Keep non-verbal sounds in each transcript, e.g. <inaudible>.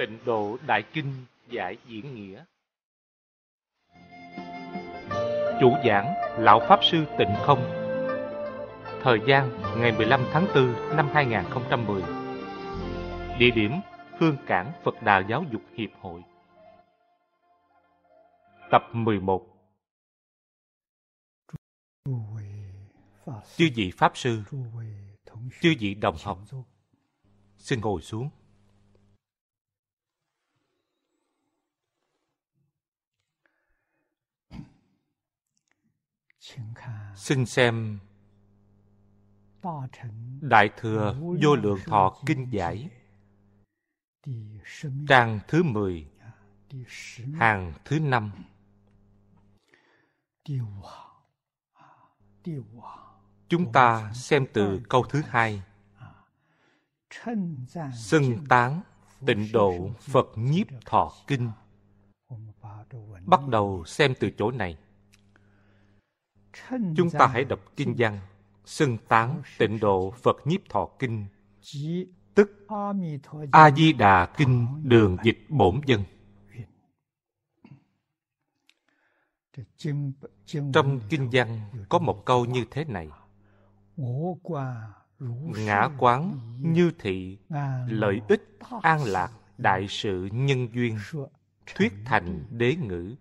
tịnh độ đại kinh giải diễn nghĩa chủ giảng lão pháp sư tịnh không thời gian ngày 15 tháng 4 năm 2010 địa điểm hương cảng phật đà giáo dục hiệp hội tập 11 chư vị pháp sư chư vị đồng học xin ngồi xuống Xin xem Đại Thừa Vô Lượng à, à, Thọ Kinh Giải Trang thứ mười Hàng thứ năm Chúng ta xem từ câu thứ hai Xưng tán tịnh độ Phật nhiếp thọ kinh Bắt đầu xem từ chỗ này chúng ta hãy đọc kinh văn xưng tán tịnh độ phật nhiếp thọ kinh tức a di đà kinh đường dịch bổn dân trong kinh văn có một câu như thế này ngã quán như thị lợi ích an lạc đại sự nhân duyên thuyết thành đế ngữ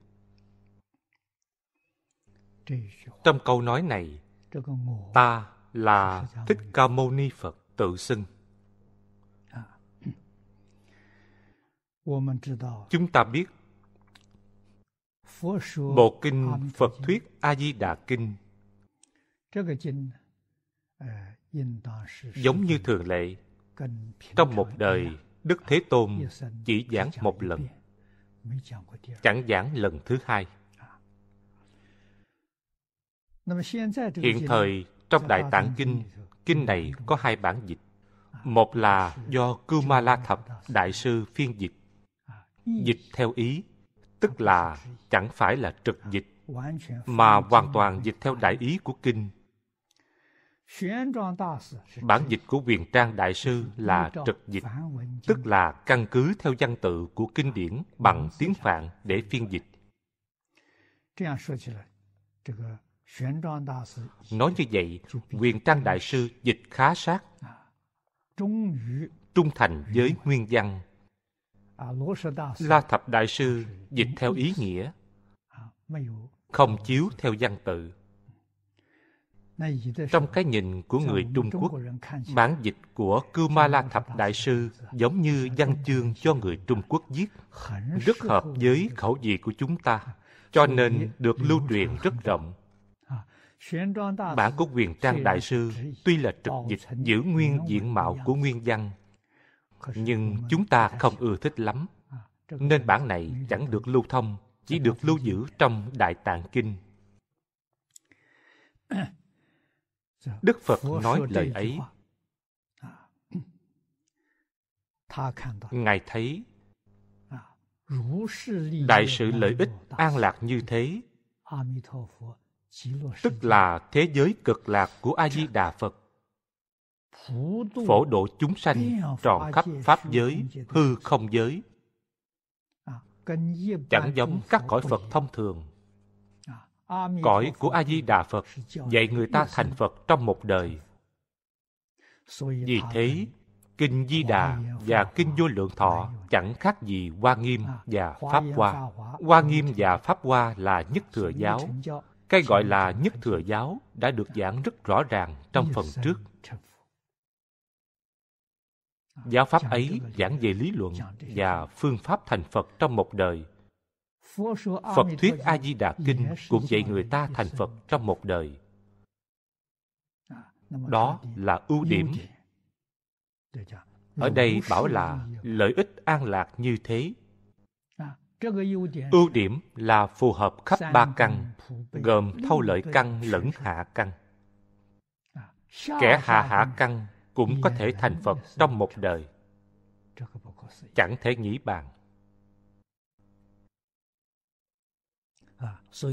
trong câu nói này, ta là Thích Ca Mâu Ni Phật tự xưng. Chúng ta biết Bộ kinh Phật thuyết A Di Đà kinh giống như thường lệ trong một đời Đức Thế Tôn chỉ giảng một lần chẳng giảng lần thứ hai Hiện thời, trong Đại Tạng Kinh, kinh này có hai bản dịch. Một là do Kumala Thập Đại Sư phiên dịch. Dịch theo ý, tức là chẳng phải là trực dịch, mà hoàn toàn dịch theo đại ý của kinh. Bản dịch của Quyền Trang Đại Sư là trực dịch, tức là căn cứ theo văn tự của kinh điển bằng tiếng Phạn để phiên dịch. Nói như vậy, Quyền Trang Đại Sư dịch khá sát. Trung thành với nguyên văn. La Thập Đại Sư dịch theo ý nghĩa, không chiếu theo văn tự. Trong cái nhìn của người Trung Quốc, bản dịch của Cư Ma La Thập Đại Sư giống như văn chương cho người Trung Quốc viết, rất hợp với khẩu vị của chúng ta, cho nên được lưu truyền rất rộng. Bản của quyền trang đại sư tuy là trực dịch giữ nguyên diện mạo của nguyên văn, nhưng chúng ta không ưa thích lắm, à, nên bản này chẳng được lưu thông, chỉ được lưu giữ trong Đại Tạng Kinh. <coughs> Đức Phật nói lời ấy. À, <coughs> Ngài thấy à, đại sự lợi ích an lạc như thế tức là thế giới cực lạc của a di đà phật phổ độ chúng sanh tròn khắp pháp giới hư không giới à, chẳng giống các cõi phật thông thường à, cõi của a di đà phật dạy người ta thành phật trong một đời vì thế kinh di đà và kinh vô lượng thọ chẳng khác gì hoa nghiêm à, và pháp hoa hoa nghiêm và pháp hoa là nhất thừa giáo cái gọi là nhất thừa giáo đã được giảng rất rõ ràng trong phần trước. Giáo pháp ấy giảng về lý luận và phương pháp thành Phật trong một đời. Phật thuyết A-di-đà Kinh cũng dạy người ta thành Phật trong một đời. Đó là ưu điểm. Ở đây bảo là lợi ích an lạc như thế Ưu điểm là phù hợp khắp ba căn, gồm thâu lợi căn lẫn hạ căn. À, Kẻ hạ hạ căn cũng có thể thành Phật trong một đời. Chẳng thể nghĩ bàn. À, à,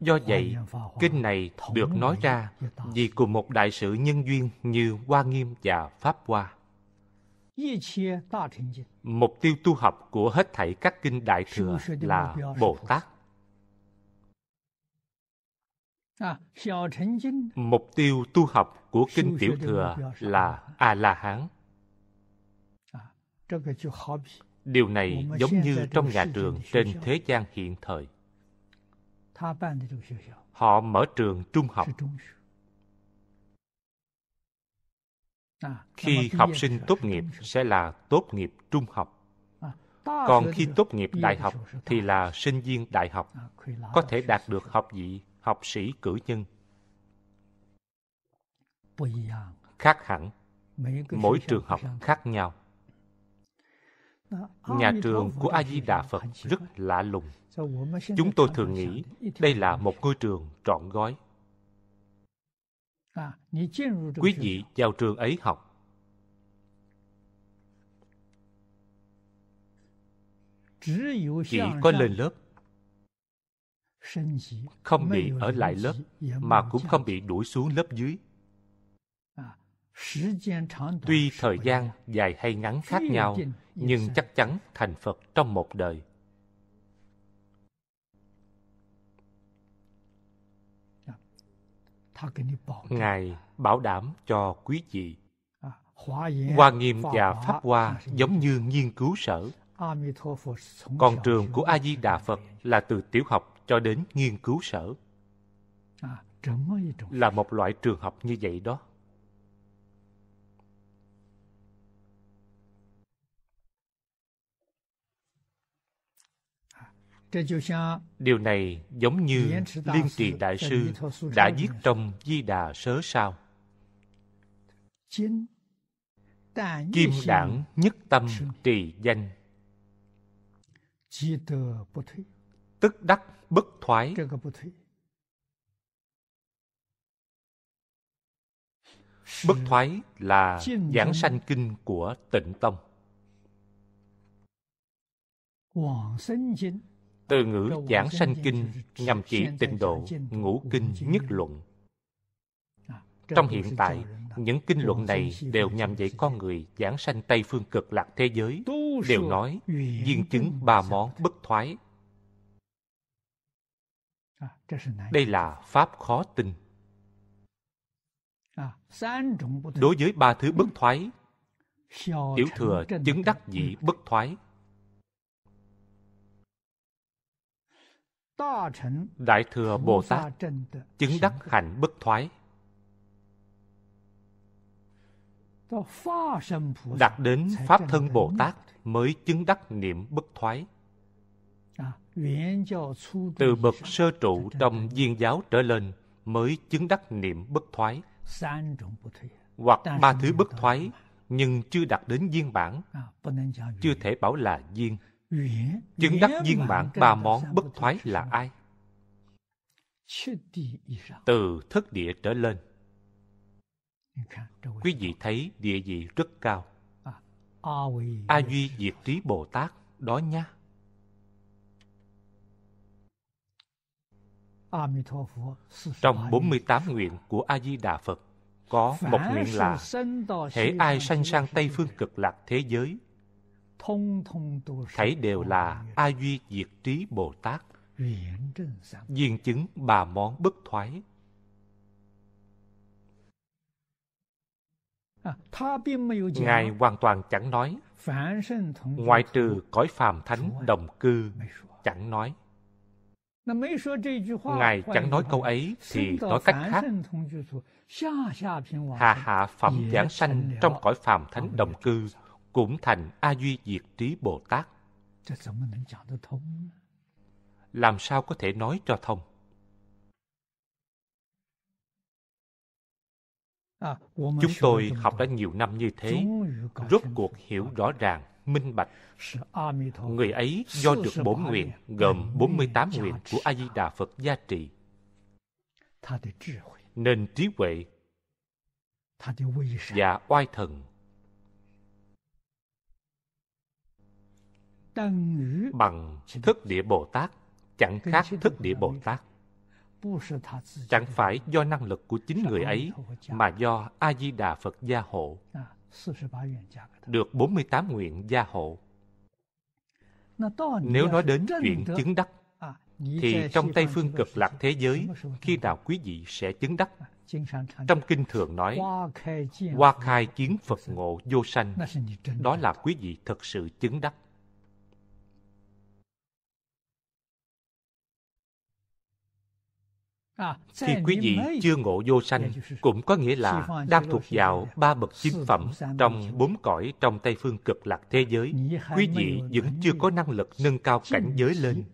Do vậy, kinh này được nói ra vì cùng một đại sự nhân duyên như Hoa Nghiêm và Pháp Hoa. Mục tiêu tu học của hết thảy các kinh Đại Thừa là Bồ Tát. À, Mục tiêu tu học của kinh Tiểu Thừa là A-La-Hán. Điều này giống như trong nhà trường trên thế gian hiện thời. Họ mở trường trung học À, khi học sinh tốt nghiệp sẽ là tốt nghiệp trung học à, còn khi tốt nghiệp đại học thì là sinh viên đại học à, có thể đạt được học vị học sĩ cử nhân khác hẳn mỗi trường học khác nhau nhà trường của a di đà phật rất lạ lùng chúng tôi thường nghĩ đây là một ngôi trường trọn gói Quý vị vào trường ấy học. Chỉ có lên lớp, không bị ở lại lớp, mà cũng không bị đuổi xuống lớp dưới. Tuy à, thời gian dài hay ngắn khác nhau, nhưng chắc chắn thành Phật trong một đời. Ngài bảo đảm cho quý vị. À, hoa nghiêm và Pháp Hoa giống như nghiên cứu sở. Còn trường của A-di-đà Phật là từ tiểu học cho đến nghiên cứu sở. À, là một loại trường học như vậy đó. Điều này giống như Liên Trì Đại Sư đã viết trong Di Đà Sớ Sao. Kim đảng nhất tâm trì danh Tức đắc bất thoái Bất thoái là giảng sanh kinh của tịnh tông từ ngữ giảng sanh kinh nhằm chỉ tịnh độ ngũ kinh nhất luận à, trong hiện tại những kinh luận này đều nhằm dạy con người giảng sanh tây phương cực lạc thế giới đều nói viên chứng ba món bất thoái à, đây là pháp khó tin à, đối với ba thứ bất thoái tiểu thừa chứng đắc dĩ bất thoái Đại Thừa Bồ Tát chứng đắc hạnh bất thoái. Đạt đến Pháp Thân Bồ Tát mới chứng đắc niệm bất thoái. À, Từ bậc sơ trụ trong viên giáo trở lên mới chứng đắc niệm bất thoái. Hoặc ba thứ bất thoái nhưng chưa đạt đến viên bản, à, chưa thể bảo là viên. Chứng đắc viên mãn ba món bất thoái là ai? Từ thất địa trở lên. Quý vị thấy địa vị rất cao. À, A Duy Diệt Trí Bồ Tát đó nha. Trong 48 nguyện của A-di-đà Phật, có một nguyện là Thể ai sanh sang Tây Phương cực lạc thế giới thảy đều là a duy diệt trí bồ tát viên chứng bà món bất thoái à, ngài hoàn toàn chẳng nói ngoại trừ cõi phàm thánh đồng cư chẳng nói Ngài chẳng nói câu ấy thì nói cách khác. Hạ hạ phẩm giảng sanh trong cõi phàm thánh đồng cư cũng thành A Duy Diệt Trí Bồ Tát. Làm sao có thể nói cho thông? À, Chúng tôi học đã nhiều năm như thế, rốt cuộc hiểu rõ ràng, minh bạch. Người ấy do được bốn nguyện gồm 48 nguyện của A-di-đà Phật gia trì, Nên trí huệ và oai thần bằng thức địa Bồ Tát, chẳng khác thức địa Bồ Tát. Chẳng phải do năng lực của chính người ấy, mà do A-di-đà Phật gia hộ. À, Được 48 nguyện gia hộ. Nếu nói đến chuyện chứng đắc, à, thì trong Tây Phương cực lạc thế giới, khi nào quý vị sẽ chứng đắc? À, trong kinh thường nói, hoa khai kiến Phật ngộ vô sanh, đó là quý vị thật sự chứng đắc. Khi à, quý vị chưa ngộ vô sanh, dạ, cũng có nghĩa là đang thuộc vào ba bậc chính phẩm trong bốn cõi trong Tây phương cực lạc thế giới. Quý vị vẫn chưa có năng lực nâng cao cảnh giới lên,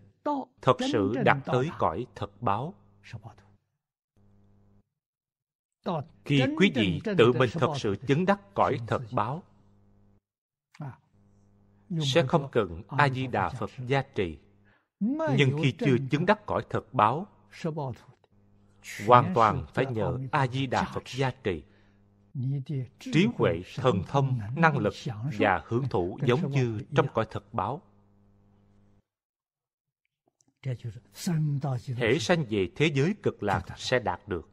thật sự đạt tới cõi thật báo. Khi quý vị tự mình thật sự chứng đắc cõi thật báo, sẽ không cần A Di Đà Phật gia trì. Nhưng khi chưa chứng đắc cõi thật báo, hoàn toàn phải nhờ a di đà phật gia trì trí huệ thần thông năng lực và hưởng thụ giống như trong cõi thực báo thể sanh về thế giới cực lạc sẽ đạt được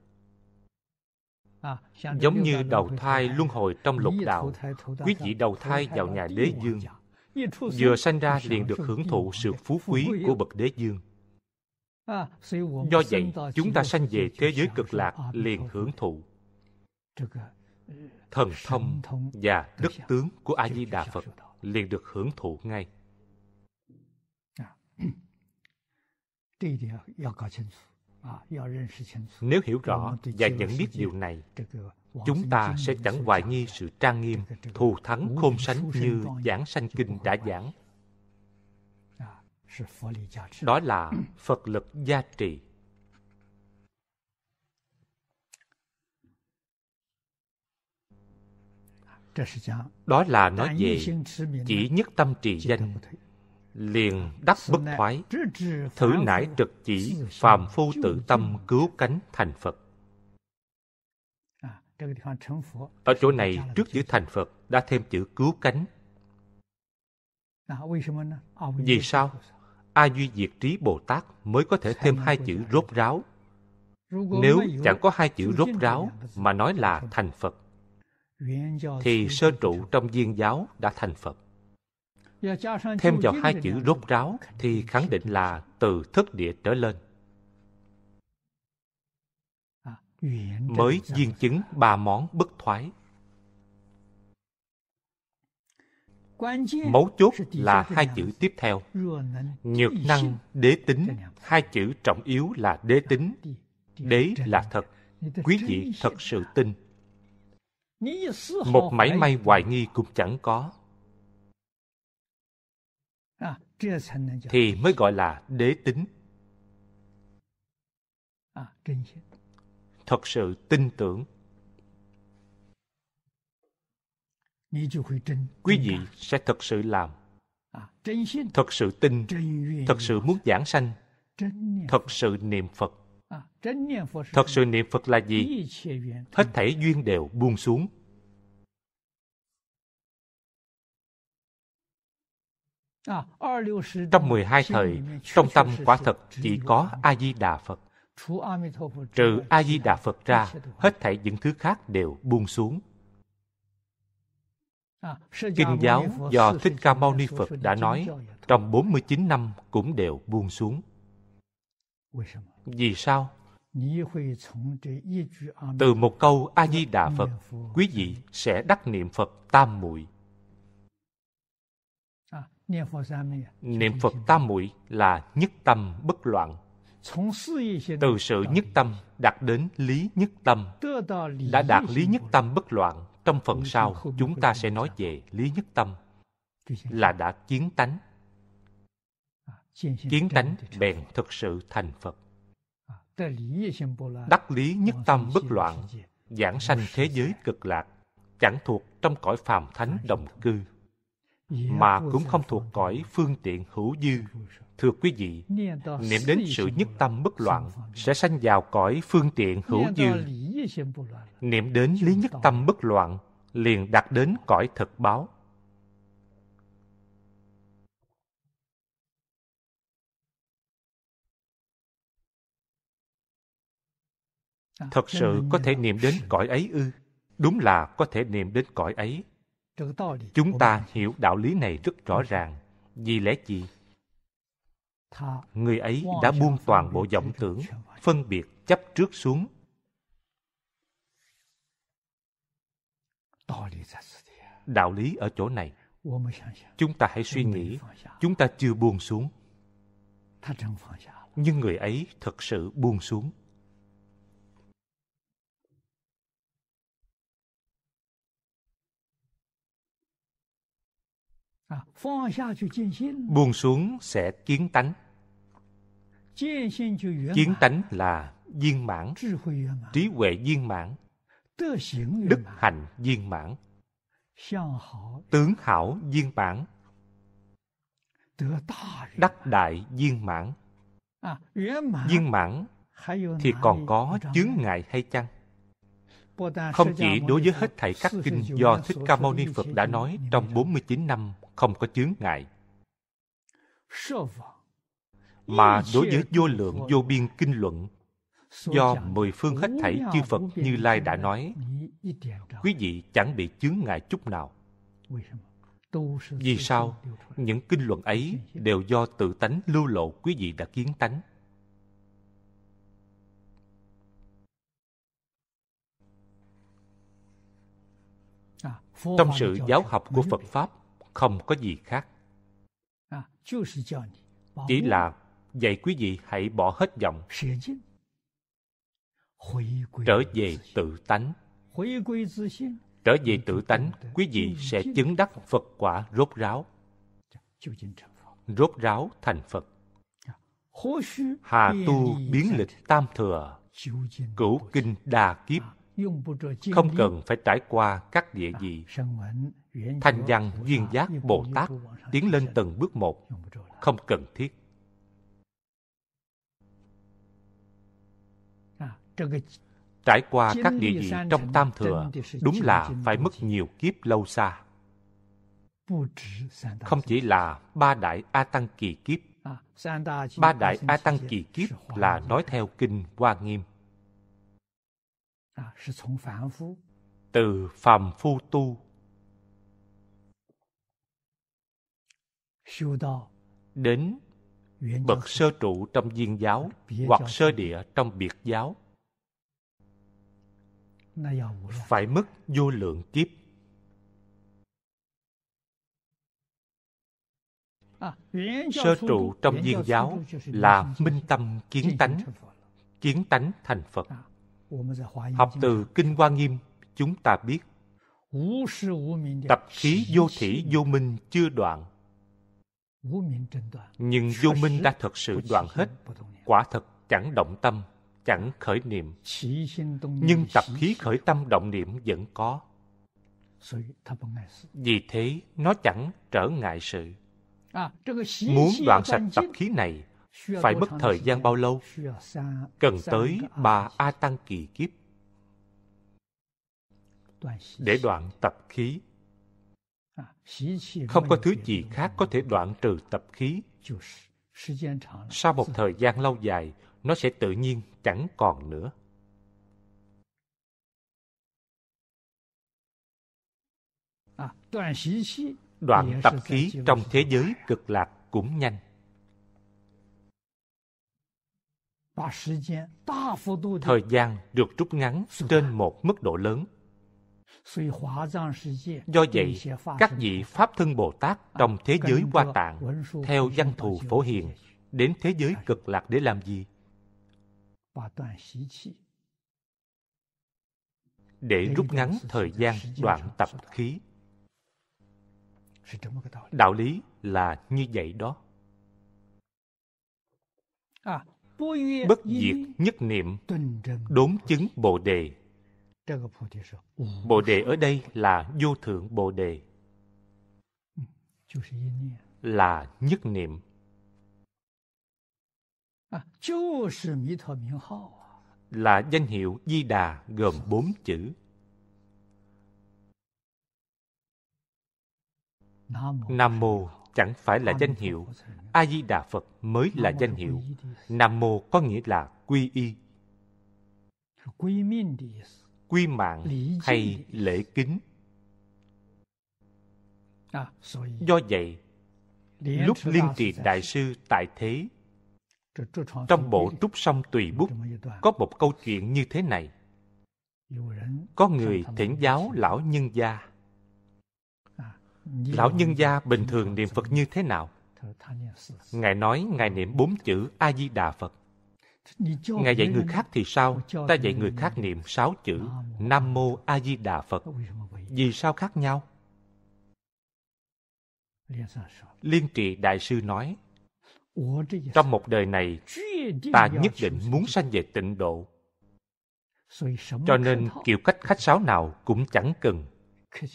à, giống như đầu thai luân hồi trong lục đạo quý vị đầu thai vào nhà đế dương vừa sanh ra liền được hưởng thụ sự phú quý của bậc đế dương À, Do vậy, chúng ta sanh về thế giới cực lạc liền hưởng thụ ờ, thần thông và đức tướng của A Di Đà Phật liền được hưởng thụ ngay. À, Nếu hiểu rõ và nhận biết điều này, chúng ta sẽ chẳng hoài nghi sự trang nghiêm, thù thắng khôn sánh như giảng sanh kinh đã giảng đó là phật lực gia trị đó là nói về chỉ nhất tâm trì danh liền đắc bất thoái thử nải trực chỉ phàm phu tự tâm cứu cánh thành phật à, ở chỗ này trước chữ thành phật đã thêm chữ cứu cánh à, vì sao A Duy Diệt Trí Bồ Tát mới có thể thêm hai chữ rốt ráo. Nếu chẳng có hai chữ rốt ráo mà nói là thành Phật, thì sơ trụ trong viên giáo đã thành Phật. Thêm vào hai chữ rốt ráo thì khẳng định là từ thất địa trở lên. Mới viên chứng ba món bất thoái. Mấu chốt là hai chữ tiếp theo. Nhược năng đế tính, hai chữ trọng yếu là đế tính. Đế là thật, quý vị thật sự tin. Một mảy may hoài nghi cũng chẳng có. À, Thì mới gọi là đế tính. À, thật sự tin tưởng. quý vị sẽ thật sự làm à, thật sự tin thật sự muốn giảng sanh thật sự niệm phật à, thật sự niệm phật là gì hết thảy duyên đều buông xuống à, Trong 12 thời, trong tâm quả thật chỉ có A-di-đà Phật. Trừ A-di-đà Phật ra, hết thảy những thứ khác đều buông xuống. À, Kinh giáo do Thích Ca Mâu Ni Phật đã nói trong 49 năm cũng đều buông xuống. Vì sao? Từ một câu A-di-đà Phật, quý vị sẽ đắc niệm Phật tam muội. À, niệm Phật tam muội là nhất tâm bất loạn. Từ sự nhất tâm đạt đến lý nhất tâm, đã đạt lý nhất tâm bất loạn trong phần sau, chúng ta sẽ nói về lý nhất tâm là đã kiến tánh. Kiến à, tánh bèn thực sự thành Phật. À, Đắc lý nhất ờ, tâm bất loạn, giảng sanh thế giới cực lạc, chẳng thuộc trong cõi phàm thánh đồng cư, dạ, mà cũng không thuộc cõi phương tiện hữu dư dạ, Thưa quý vị, niệm đến sự nhất tâm bất loạn sẽ sanh vào cõi phương tiện hữu dư. Niệm đến lý nhất tâm bất loạn liền đạt đến cõi thực báo. Thật sự có thể niệm đến cõi ấy ư? Đúng là có thể niệm đến cõi ấy. Chúng ta hiểu đạo lý này rất rõ ràng. Vì lẽ gì? người ấy đã buông toàn bộ vọng tưởng phân biệt chấp trước xuống đạo lý ở chỗ này chúng ta hãy suy nghĩ chúng ta chưa buông xuống nhưng người ấy thật sự buông xuống À, buông xuống sẽ kiến tánh kiến tánh là viên mãn trí huệ viên mãn đức hạnh viên mãn tướng hảo viên mãn đắc đại viên mãn viên mãn thì còn có chướng ngại hay chăng không chỉ đối với hết thảy các kinh do Thích Ca Mâu Ni Phật đã nói trong 49 năm không có chướng ngại. Mà đối với vô lượng vô biên kinh luận, do mười phương hết thảy chư Phật Như Lai đã nói, quý vị chẳng bị chướng ngại chút nào. Vì sao? Những kinh luận ấy đều do tự tánh lưu lộ quý vị đã kiến tánh. À, Trong sự giáo học của Phật Pháp, không có gì khác chỉ là dạy quý vị hãy bỏ hết vọng trở về tự tánh trở về tự tánh quý vị sẽ chứng đắc phật quả rốt ráo dạ, rốt ráo thành phật dạ, hà tu biến lịch tam thừa cửu kinh đa kiếp à, không cần phải trải qua các địa à, vị Thanh văn duyên giác Bồ Tát tiến lên từng bước một, không cần thiết. Trải qua các địa vị trong Tam Thừa đúng là phải mất nhiều kiếp lâu xa. Không chỉ là ba đại A Tăng kỳ kiếp. Ba đại A Tăng kỳ kiếp là nói theo Kinh Hoa Nghiêm. Từ phàm phu tu đến bậc sơ trụ trong viên giáo hoặc sơ địa trong biệt giáo phải mất vô lượng kiếp à, sơ trụ trong viên giáo là minh tâm kiến tánh kiến tánh thành phật à, học từ kinh hoa nghiêm chúng ta biết tập khí vô thủy vô minh chưa đoạn nhưng vô minh đã thật sự đoạn hết, quả thật chẳng động tâm, chẳng khởi niệm. Nhưng tập khí khởi tâm động niệm vẫn có. Vì thế, nó chẳng trở ngại sự. À, Muốn đoạn sạch tập khí này, phải mất thời gian bao lâu? Cần tới ba A Tăng kỳ kiếp. Để đoạn tập khí không có thứ gì khác có thể đoạn trừ tập khí. Sau một thời gian lâu dài, nó sẽ tự nhiên chẳng còn nữa. À, đoạn tập khí trong thế giới cực lạc cũng nhanh. Thời gian được rút ngắn trên một mức độ lớn. Do vậy, các vị Pháp Thân Bồ Tát trong thế giới Hoa Tạng, theo văn thù phổ hiền, đến thế giới cực lạc để làm gì? Để rút ngắn thời gian đoạn tập khí. Đạo lý là như vậy đó. Bất diệt nhất niệm, đốn chứng Bồ Đề Bồ đề ở đây là vô thượng bồ đề. Là nhất niệm. Là danh hiệu Di Đà gồm bốn chữ. Nam Mô chẳng phải là danh hiệu. A Di Đà Phật mới là danh hiệu. Nam Mô có nghĩa là quy y quy mạng hay lễ kính à, do vậy lúc liên trì đại sư tại thế trong bộ trúc song tùy bút có một câu chuyện như thế này có người thỉnh giáo lão nhân gia à, lão nhân gia bình thường niệm phật như thế nào ngài nói ngài niệm bốn chữ a di đà phật Ngài dạy người khác thì sao? Ta dạy người khác niệm sáu chữ Nam Mô A Di Đà Phật. Vì sao khác nhau? Liên trì Đại sư nói, trong một đời này, ta nhất định muốn sanh về tịnh độ. Cho nên kiểu cách khách sáo nào cũng chẳng cần.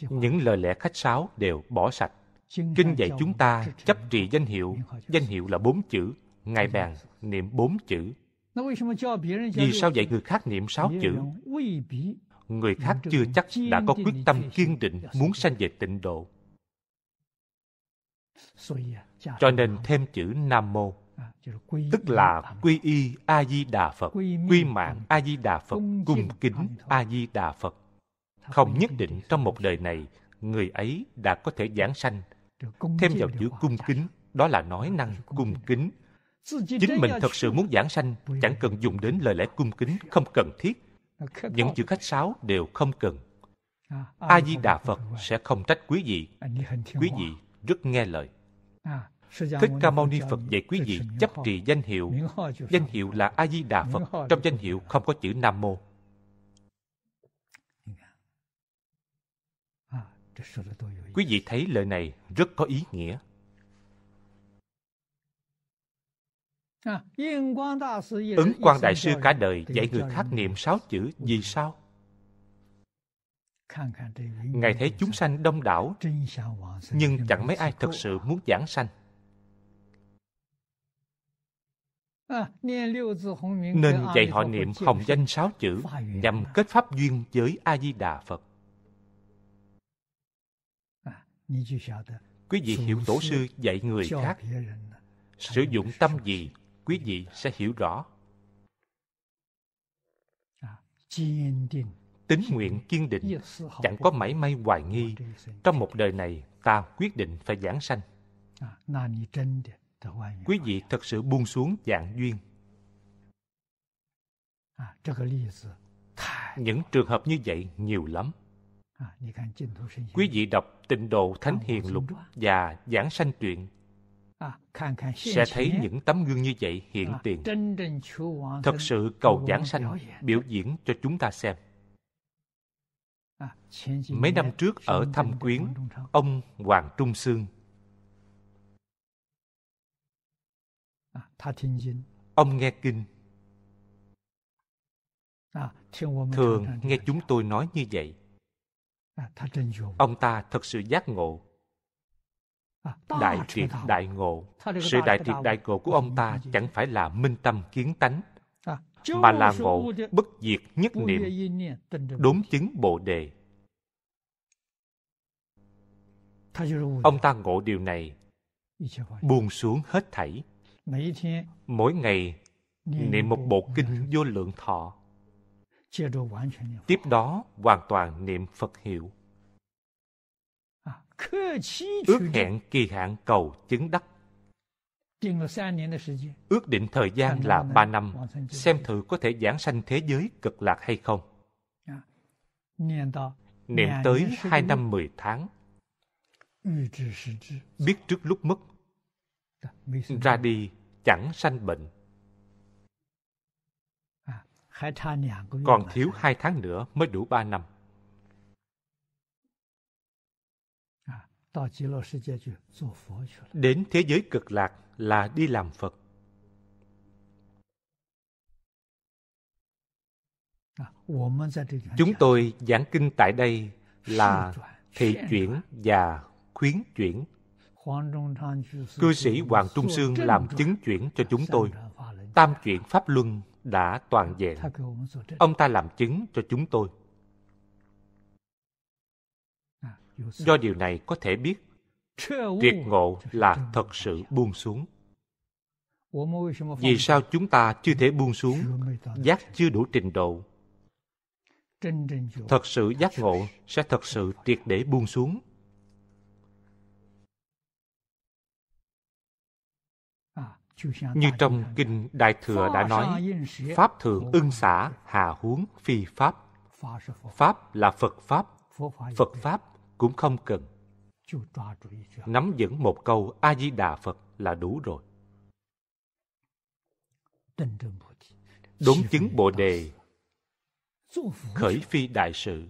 Những lời lẽ khách sáo đều bỏ sạch. Kinh dạy chúng ta chấp trì danh hiệu. Danh hiệu là bốn chữ. Ngài bàn niệm bốn chữ vì sao dạy người khác niệm sáu chữ? Người khác chưa chắc đã có quyết tâm kiên định muốn sanh về tịnh độ. Cho nên thêm chữ Nam Mô, tức là quy y A-di-đà Phật, quy mạng A-di-đà Phật, cung kính A-di-đà Phật. Không nhất định trong một đời này, người ấy đã có thể giảng sanh. Thêm vào chữ cung kính, đó là nói năng cung kính chính mình thật sự muốn giảng sanh chẳng cần dùng đến lời lẽ cung kính không cần thiết những chữ khách sáo đều không cần à, a di đà phật sẽ không trách quý vị quý vị rất nghe lời à, Thích Ca Mâu Ni Phật dạy quý vị chấp trì danh hiệu. Danh hiệu là A Di Đà Phật, trong danh hiệu không có chữ Nam Mô. À, quý vị thấy lời này rất có ý nghĩa. Ứng quang đại sư cả đời dạy người khác niệm sáu chữ vì sao? Ngài thấy chúng sanh đông đảo, nhưng chẳng mấy ai thật sự muốn giảng sanh. Nên dạy họ niệm hồng danh sáu chữ nhằm kết pháp duyên với A-di-đà Phật. Quý vị hiểu tổ sư dạy người khác sử dụng tâm gì quý vị sẽ hiểu rõ. À, Tính nguyện kiên định, chẳng có mảy may hoài nghi. Trong một đời này, ta quyết định phải giảng sanh. À, quý vị thật sự buông xuống dạng duyên. À, Những trường hợp như vậy nhiều lắm. Quý vị đọc Tịnh Độ Thánh Hiền Lục và Giảng Sanh Truyện À, sẽ thấy những tấm gương như vậy hiện à, tiền. Thật sự cầu giảng sanh biểu diễn cho chúng ta xem. À, Mấy năm trước ở thăm Quyến, ông Hoàng Trung Sương Ông nghe kinh Thường nghe chúng tôi nói như vậy Ông ta thật sự giác ngộ À, đại triệt đại ngộ Sự đại triệt đại ngộ của ông ta chẳng phải là minh tâm kiến tánh à, Mà là ngộ bất diệt nhất niệm Đốn chứng Bồ Đề Ông ta ngộ điều này Buông xuống hết thảy Mỗi ngày niệm một bộ kinh vô lượng thọ Tiếp đó hoàn toàn niệm Phật hiệu Ước hẹn kỳ hạn cầu chứng đắc. Ước định thời gian là ba năm, xem thử có thể giảng sanh thế giới cực lạc hay không. Dạ. Niệm tới hai năm mười tháng. Biết trước lúc mất, dạ, ra đi chẳng sanh bệnh. À, Còn thiếu hai tháng nữa mới đủ ba năm. Đến thế giới cực lạc là đi làm Phật. Chúng tôi giảng kinh tại đây là thị chuyển và khuyến chuyển. Cư sĩ Hoàng Trung Sương làm chứng chuyển cho chúng tôi. Tam chuyển Pháp Luân đã toàn vẹn. Ông ta làm chứng cho chúng tôi. do điều này có thể biết triệt ngộ là thật sự buông xuống vì sao chúng ta chưa thể buông xuống giác chưa đủ trình độ thật sự giác ngộ sẽ thật sự triệt để buông xuống như trong kinh đại thừa đã nói pháp thượng ưng xả hà huống phi pháp pháp là phật pháp phật pháp cũng không cần. Nắm vững một câu A-di-đà Phật là đủ rồi. Đốn chứng Bồ Đề Khởi phi đại sự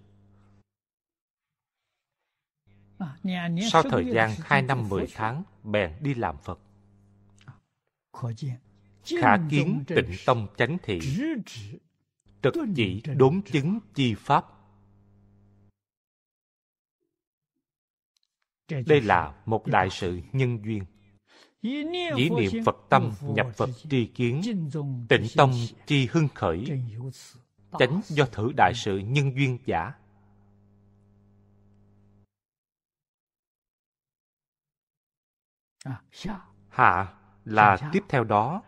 à, Sau thời gian 2 năm 10 tháng Bèn đi làm Phật à, Khả kiến tịnh tông chánh thị Trực chỉ đốn chứng chi pháp Đây là một đại sự nhân duyên. Dĩ niệm Phật tâm nhập Phật tri kiến, tịnh tâm tri hưng khởi, tránh do thử đại sự nhân duyên giả. À, Hạ là tiếp theo đó,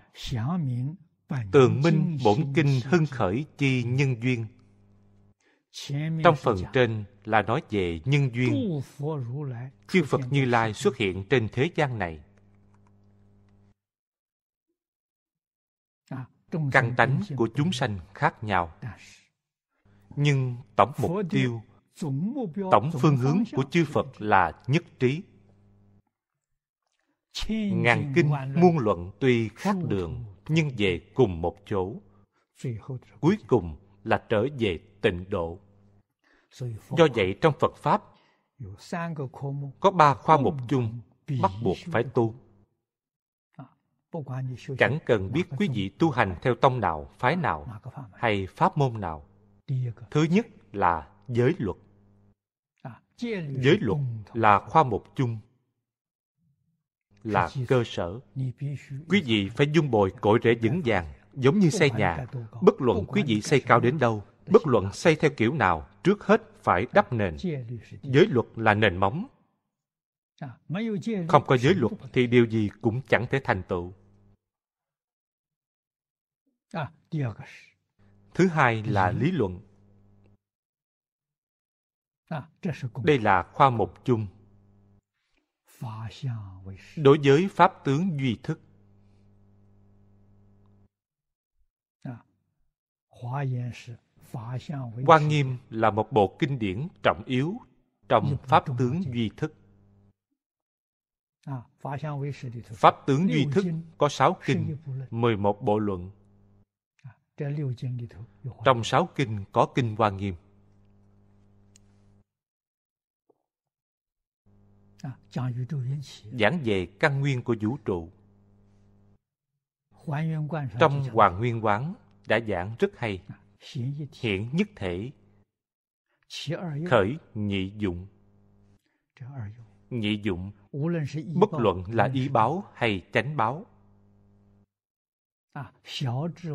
tường minh bổn kinh hưng khởi chi nhân duyên trong phần trên là nói về nhân duyên. Chư Phật Như Lai xuất hiện trên thế gian này. Căn tánh của chúng sanh khác nhau. Nhưng tổng mục tiêu, tổng phương hướng của chư Phật là nhất trí. Ngàn kinh muôn luận tuy khác đường, nhưng về cùng một chỗ. Cuối cùng là trở về tịnh độ. Do vậy trong Phật Pháp có ba khoa mục chung bắt buộc phải tu. À, Chẳng cần biết quý vị tu hành theo tông nào, phái nào à? hay pháp môn nào. Thứ nhất là giới luật. À, giới luật là khoa mục chung là cơ sở. Quý vị phải dung bồi cội rễ vững vàng giống như xây nhà bất luận quý vị xây cao đến đâu bất luận xây theo kiểu nào trước hết phải đắp nền giới luật là nền móng à, không có giới luật thì điều gì cũng chẳng thể thành tựu à, thứ hai là lý luận à, đây là khoa mục chung đối với pháp tướng duy thức Quan Nghiêm là một bộ kinh điển trọng yếu trong Pháp tướng Duy Thức. Pháp tướng Duy Thức có 6 kinh, 11 bộ luận. Trong 6 kinh có kinh Hoa Nghiêm. Giảng về căn nguyên của vũ trụ. Trong Hoàng Nguyên Quán đã giảng rất hay hiện nhất thể khởi nhị dụng nhị dụng bất luận là y báo hay chánh báo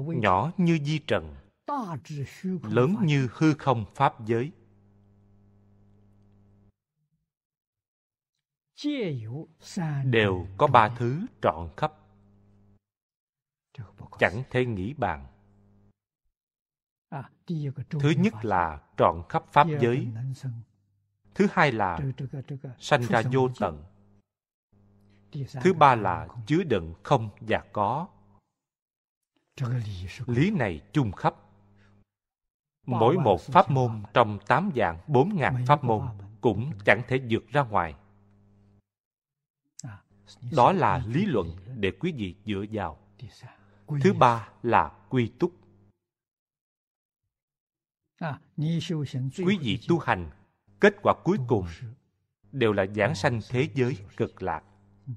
nhỏ như di trần lớn như hư không pháp giới đều có ba thứ trọn khắp chẳng thể nghĩ bàn À, Thứ nhất là trọn khắp Pháp giới. Thứ hai là sanh ra vô tận. Thứ ba là chứa đựng không và có. Lý này chung khắp. Mỗi một pháp môn trong tám dạng bốn ngàn pháp môn cũng chẳng thể vượt ra ngoài. À, đó là lý luận để quý vị dựa vào. Thứ ba là quy túc. Quý vị tu hành, kết quả cuối cùng đều là giảng sanh thế giới cực lạc. Ừ.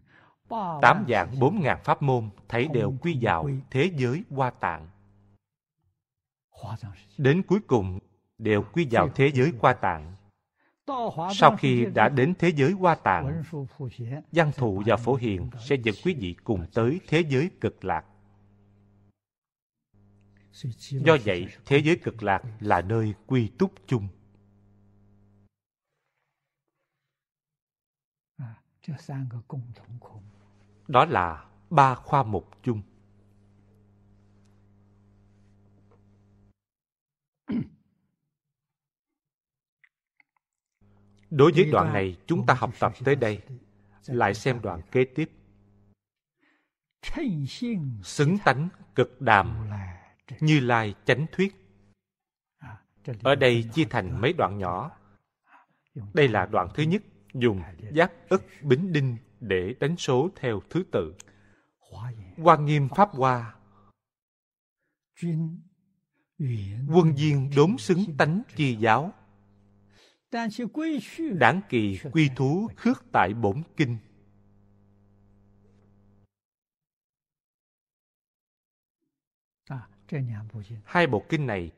Tám dạng bốn ngàn pháp môn thấy đều quy vào thế giới hoa tạng. Đến cuối cùng đều quy vào thế giới hoa tạng. Sau khi đã đến thế giới hoa tạng, văn thụ và phổ hiền sẽ dẫn quý vị cùng tới thế giới cực lạc. Do vậy, thế giới cực lạc là nơi quy túc chung. À, Đó là ba khoa mục chung. <coughs> Đối với đoạn này, chúng ta học tập tới đây, lại xem đoạn kế tiếp. Xứng tánh cực đàm như Lai Chánh Thuyết. À, Ở đây chia thành mấy đoạn nhỏ. Đây là đoạn thứ nhất, dùng giáp ức bính đinh để đánh số theo thứ tự. Quan nghiêm Pháp Hoa Quân viên đốn xứng tánh chi giáo Đáng kỳ quy thú khước tại bổn kinh Hai bộ kinh này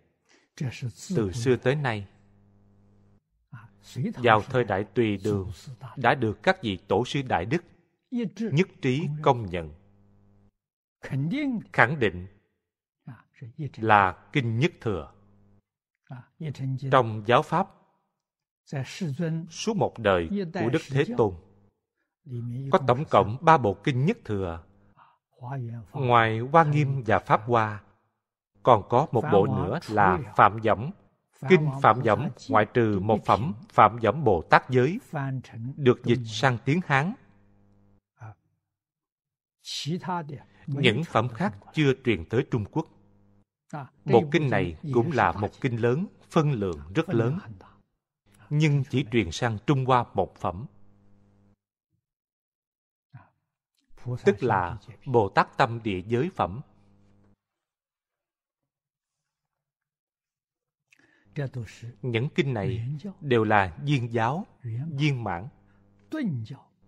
từ xưa tới nay vào thời đại tùy đường đã được các vị tổ sư đại đức nhất trí công nhận khẳng định là kinh nhất thừa trong giáo pháp suốt một đời của đức thế tôn có tổng cộng ba bộ kinh nhất thừa ngoài hoa nghiêm và pháp hoa còn có một bộ nữa là Phạm Dẫm. Kinh Phạm Dẫm ngoại trừ một phẩm Phạm Dẫm Bồ Tát Giới được dịch sang tiếng Hán. À, Những phẩm khác chưa truyền tới Trung Quốc. Bộ à, kinh này cũng là một kinh lớn, phân lượng à, rất lớn, nhưng chỉ truyền sang Trung Hoa một phẩm. Tức là Bồ Tát Tâm Địa Giới Phẩm Những kinh này đều là duyên giáo, viên mãn.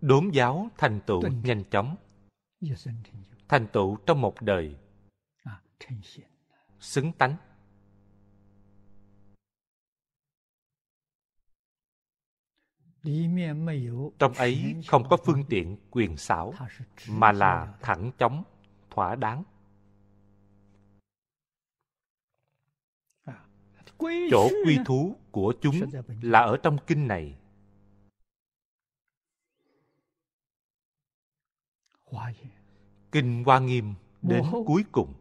Đốn giáo thành tựu nhanh chóng. Thành tựu trong một đời. Xứng tánh. Trong ấy không có phương tiện quyền xảo, mà là thẳng chóng, thỏa đáng. chỗ quy à? thú của chúng là ở trong kinh này kinh hoa nghiêm đến cuối cùng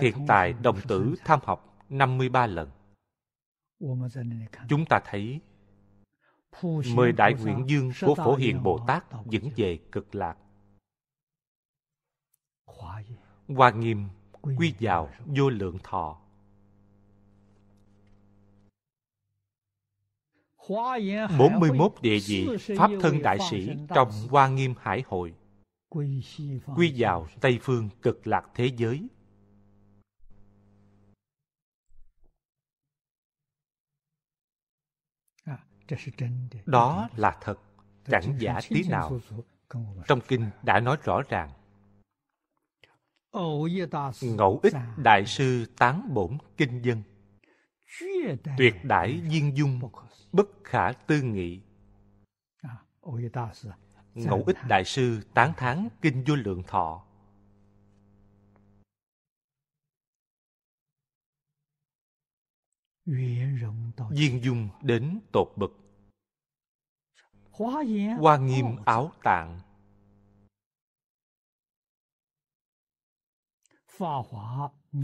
thiệt tài đồng tử tham học 53 lần chúng ta thấy mười đại nguyện dương của phổ hiền bồ tát dẫn về cực lạc hoa nghiêm quy vào vô lượng thọ 41 địa vị Pháp thân đại sĩ trong Hoa Nghiêm Hải Hội quy vào Tây Phương cực lạc thế giới. Đó là thật, chẳng giả tí nào. Trong kinh đã nói rõ ràng. Ngẫu ích Đại sư Tán Bổn Kinh Dân Tuyệt đại viên dung bất khả tư nghị. Ngẫu ích đại sư tán thán kinh vô lượng thọ. Duyên dung đến tột bực. Hoa nghiêm áo tạng.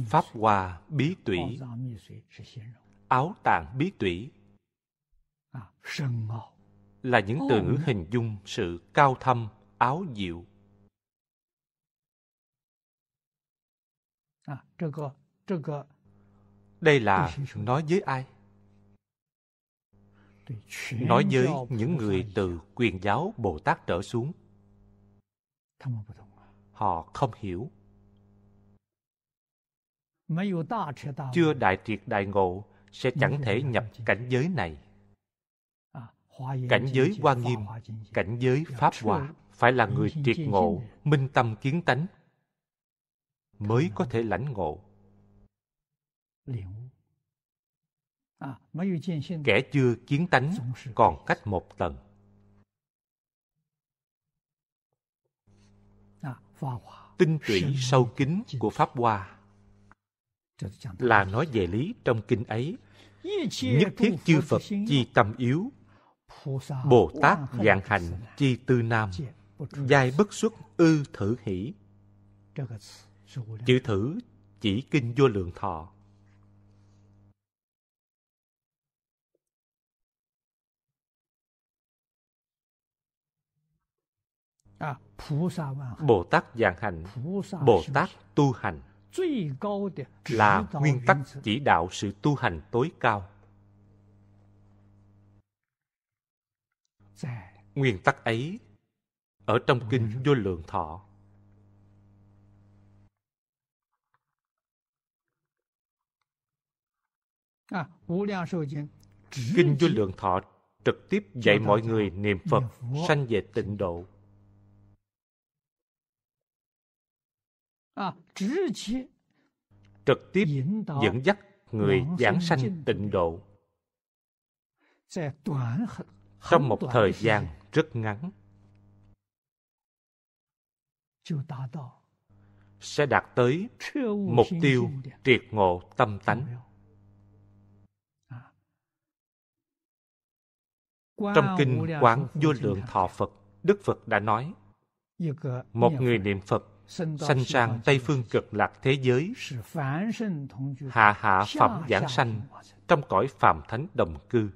Pháp hòa bí tủy. Áo tạng bí tủy là những từ ngữ hình dung sự cao thâm, áo diệu. À, Đây là nói với ai? Nói với những người từ quyền giáo Bồ Tát trở xuống. Họ không hiểu. Chưa đại triệt đại ngộ sẽ chẳng thể nhập cảnh giới này cảnh giới dạ, hoa nghiêm cảnh giới pháp hòa phải là người triệt ngộ minh tâm kiến tánh mới có thể lãnh ngộ à, kẻ chưa kiến tánh còn cách một tầng à, tinh tủy sâu kín của pháp hoa dạ, dạ, là nói về lý trong kinh ấy nhất thiết chư phật chi tâm yếu Bồ Tát dạng hành chi tư nam Giai bất xuất ư thử hỷ Chữ thử chỉ kinh vô lượng thọ à, Bồ Tát dạng hành Bồ Tát tu hành Là nguyên tắc chỉ đạo sự tu hành tối cao Nguyên tắc ấy ở trong kinh ừ. Vô Lượng Thọ. À, kinh Vô Lượng Thọ trực tiếp dạy mọi người niệm Phật sanh về tịnh độ. À, trực tiếp dẫn dắt người giảng sanh tịnh độ trong một thời gian rất ngắn sẽ đạt tới mục tiêu triệt ngộ tâm tánh à. trong kinh quán vô lượng thọ phật đức phật đã nói ờ, một người niệm phật sanh sang tây phương cực lạc thế giới hạ hạ phẩm giảng sanh trong cõi phàm thánh đồng cư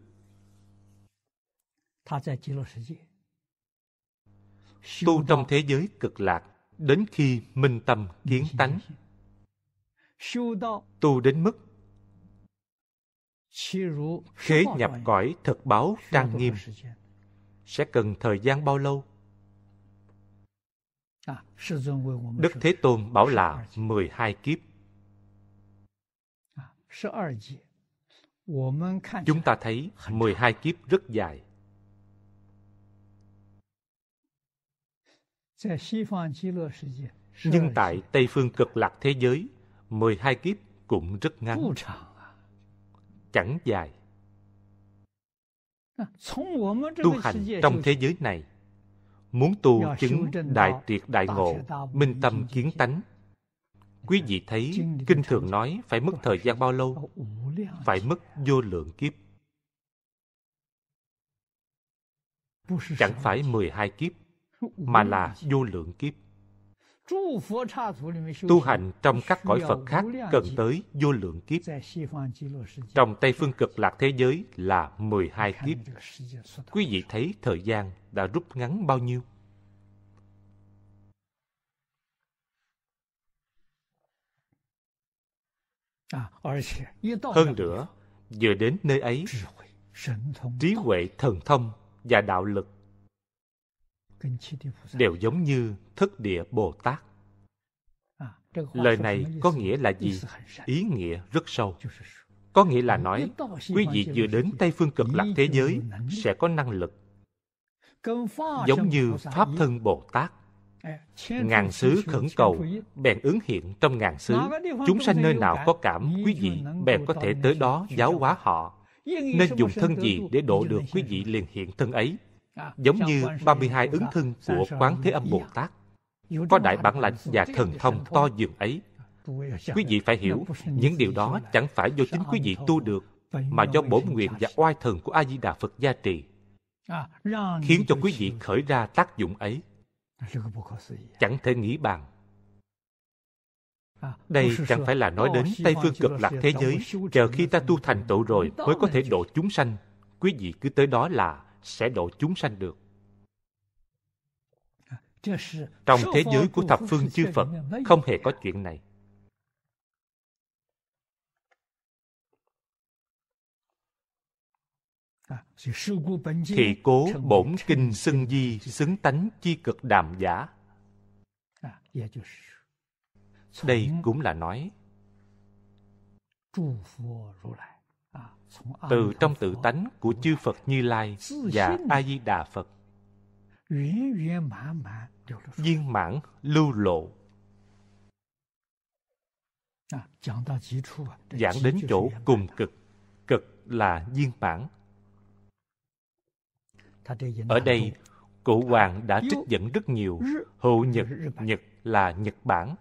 tu trong thế giới cực lạc đến khi minh tâm kiến tánh tu đến mức khế nhập cõi thực báo trang nghiêm sẽ cần thời gian bao lâu? À, Đức Thế Tôn bảo là 12 kiếp. À, Chúng ta thấy 12 kiếp rất dài. Nhưng tại Tây phương cực lạc thế giới, 12 kiếp cũng rất ngắn. Chẳng dài. Tu hành trong thế giới này, muốn tu chứng đại triệt đại ngộ, minh tâm kiến tánh, quý vị thấy kinh thường nói phải mất thời gian bao lâu phải mất vô lượng kiếp chẳng phải 12 kiếp mà là vô lượng kiếp. Tu hành trong các cõi Phật khác cần tới vô lượng kiếp. Trong Tây Phương cực lạc thế giới là 12 kiếp. Quý vị thấy thời gian đã rút ngắn bao nhiêu? Hơn nữa, vừa đến nơi ấy, trí huệ thần thông và đạo lực đều giống như thất địa Bồ Tát. À, Lời này có nghĩa là gì? Ý nghĩa rất sâu. Có nghĩa là nói, quý vị vừa đến Tây Phương cực lạc thế giới sẽ có năng lực. Giống như Pháp thân Bồ Tát. À, ngàn xứ khẩn cầu, bèn ứng hiện trong ngàn xứ. Chúng sanh nơi nào có cảm, quý vị bèn có thể tới đó giáo hóa họ. Nên dùng thân gì để độ được quý vị liền hiện thân ấy giống như 32 ứng thân của Quán Thế Âm Bồ Tát. Có đại bản lãnh và thần thông to dường ấy. Quý vị phải hiểu, những điều đó chẳng phải do chính quý vị tu được, mà do bổn nguyện và oai thần của A-di-đà Phật gia trì, à, khiến cho quý vị khởi ra tác dụng ấy. Chẳng thể nghĩ bàn. À, Đây chẳng phải là nói đến Tây phương cực lạc thế giới, chờ khi ta tu thành tựu rồi mới có thể độ chúng sanh. Quý vị cứ tới đó là sẽ độ chúng sanh được. Trong thế giới của thập phương chư Phật không hề có chuyện này. Thì cố bổn kinh xưng di xứng tánh chi cực đàm giả. Đây cũng là nói từ trong tự tánh của chư Phật Như Lai và A Di Đà Phật. Viên mãn lưu lộ. Giảng đến chỗ cùng cực, cực là viên mãn. Ở đây, cụ hoàng đã trích dẫn rất nhiều hữu Nhật, Nhật là Nhật Bản.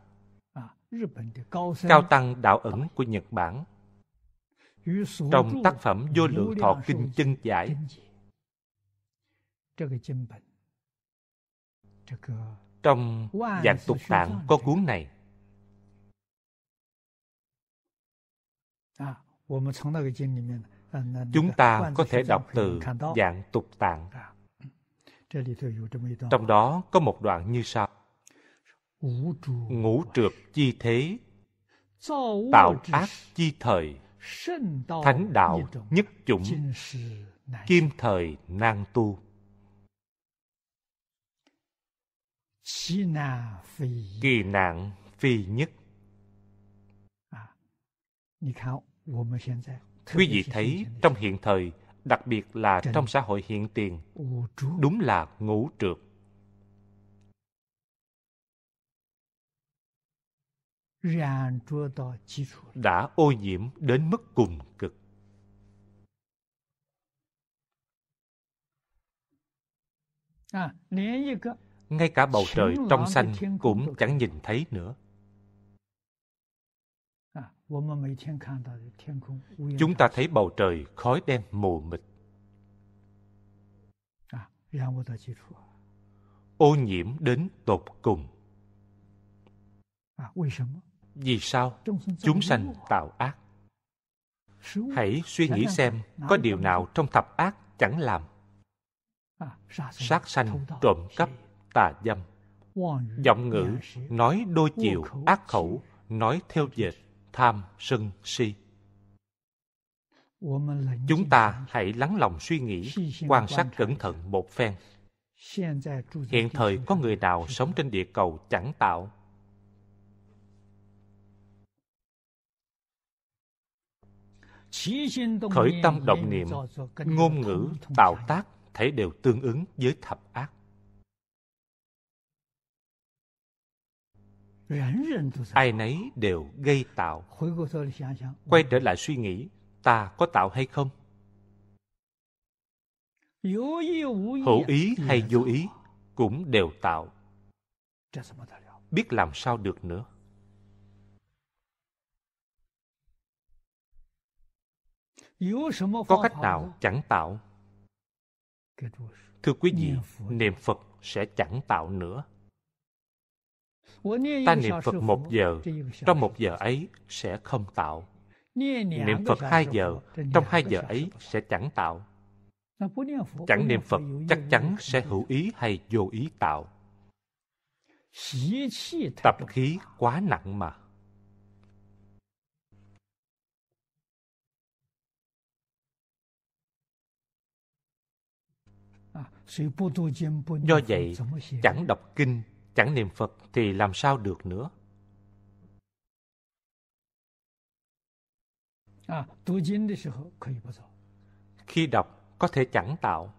Cao tăng đạo ẩn của Nhật Bản trong tác phẩm Vô Lượng Thọ Kinh Chân Giải. Trong dạng tục tạng có cuốn này. Chúng ta có thể đọc từ dạng tục tạng. Trong đó có một đoạn như sau. Ngũ trượt chi thế, tạo ác chi thời, thánh đạo nhất chủng kim thời nan tu kỳ nạn phi nhất à, quý vị thấy trong hiện thời đặc biệt là trong xã hội hiện tiền đúng là ngũ trượt đã ô nhiễm đến mức cùng cực. Ngay cả bầu trời trong xanh cũng chẳng nhìn thấy nữa. À, Chúng ta thấy bầu trời khói đen mù mịt. À, ô nhiễm đến tột cùng. À, vì sao chúng sanh tạo ác? Hãy suy nghĩ xem có điều nào trong thập ác chẳng làm. Sát sanh, trộm cắp, tà dâm. Giọng ngữ, nói đôi chiều, ác khẩu, nói theo dệt, tham, sân, si. Chúng ta hãy lắng lòng suy nghĩ, quan sát cẩn thận một phen. Hiện thời có người nào sống trên địa cầu chẳng tạo khởi tâm động niệm ngôn ngữ tạo tác thể đều tương ứng với thập ác ai nấy đều gây tạo quay trở lại suy nghĩ ta có tạo hay không hữu ý hay vô ý cũng đều tạo biết làm sao được nữa Có cách nào chẳng tạo? Thưa quý vị, niệm Phật sẽ chẳng tạo nữa. Ta niệm Phật một giờ, trong một giờ ấy sẽ không tạo. Niệm Phật hai giờ, trong hai giờ ấy sẽ chẳng tạo. Chẳng niệm Phật chắc chắn sẽ hữu ý hay vô ý tạo. Tập khí quá nặng mà. Do vậy, chẳng đọc kinh, chẳng niệm Phật thì làm sao được nữa. À, Khi đọc, có thể chẳng tạo.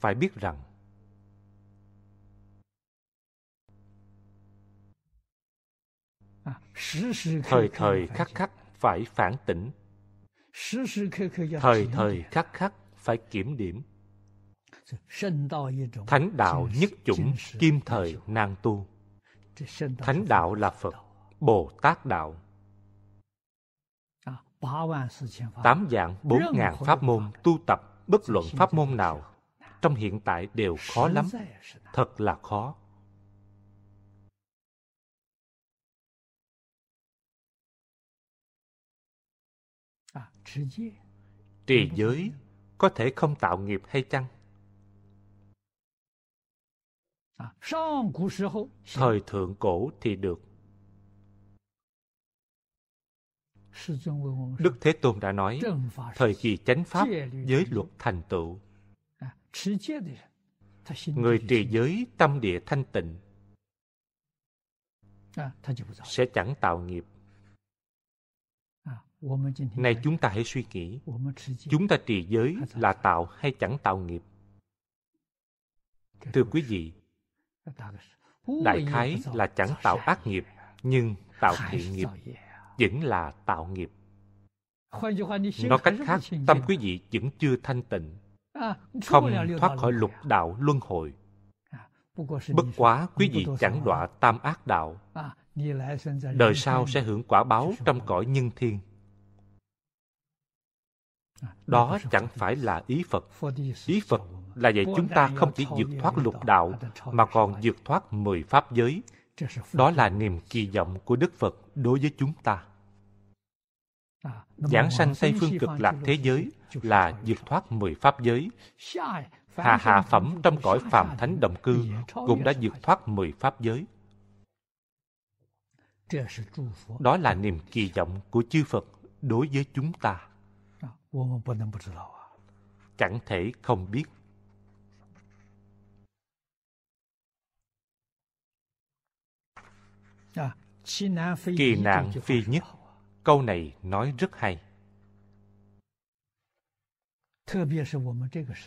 Phải biết rằng à, thời thời khắc khắc phải phản tỉnh thời thời khắc khắc phải kiểm điểm thánh đạo nhất chủng kim thời nan tu thánh đạo là phật bồ tát đạo à, tám dạng bốn ngàn pháp môn tu tập bất luận pháp môn nào trong hiện tại đều khó lắm thật là khó trì giới có thể không tạo nghiệp hay chăng? À, thời thượng cổ thì được. Đức Thế Tôn đã nói, thời kỳ chánh pháp giới luật thành tựu. À, Người trì giới tâm địa thanh tịnh à, sẽ chẳng tạo nghiệp nay chúng ta hãy suy nghĩ, chúng ta trì giới là tạo hay chẳng tạo nghiệp? Thưa quý vị, đại khái là chẳng tạo ác nghiệp, nhưng tạo thiện nghiệp vẫn là tạo nghiệp. Nói cách khác, tâm quý vị vẫn chưa thanh tịnh, không thoát khỏi lục đạo luân hồi. Bất quá quý vị chẳng đọa tam ác đạo, đời sau sẽ hưởng quả báo trong cõi nhân thiên. À, Đó chẳng phải là ý Phật. Ý Phật là dạy chúng ta không chỉ vượt thoát lục đạo mà còn vượt thoát mười pháp giới. Đó là niềm kỳ vọng của Đức Phật đối với chúng ta. À, Giảng sanh Tây Phương Cực Lạc Thế Giới là vượt thoát mười pháp giới. Hà hạ phẩm trong cõi phàm thánh đồng cư cũng đã vượt thoát mười pháp giới. Đó là niềm kỳ vọng của chư Phật đối với chúng ta. Chẳng thể không biết. À, Kỳ nạn phi nhất. Câu này nói rất hay.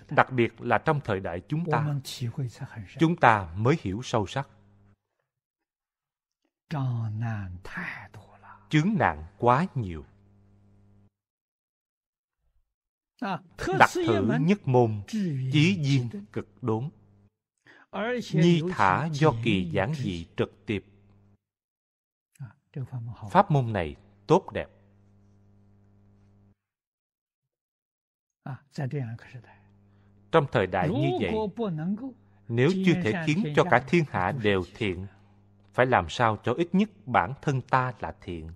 Đặc biệt là trong thời đại chúng ta, chúng ta mới hiểu sâu sắc. Chướng nạn quá nhiều. À, đặc thử nhất môn chí viên cực đốn nhi thả do kỳ giảng dị trực tiếp à, pháp môn này tốt đẹp à, trong thời đại như vậy nếu chưa thể khiến cho cả thiên hạ đều thiện phải làm sao cho ít nhất bản thân ta là thiện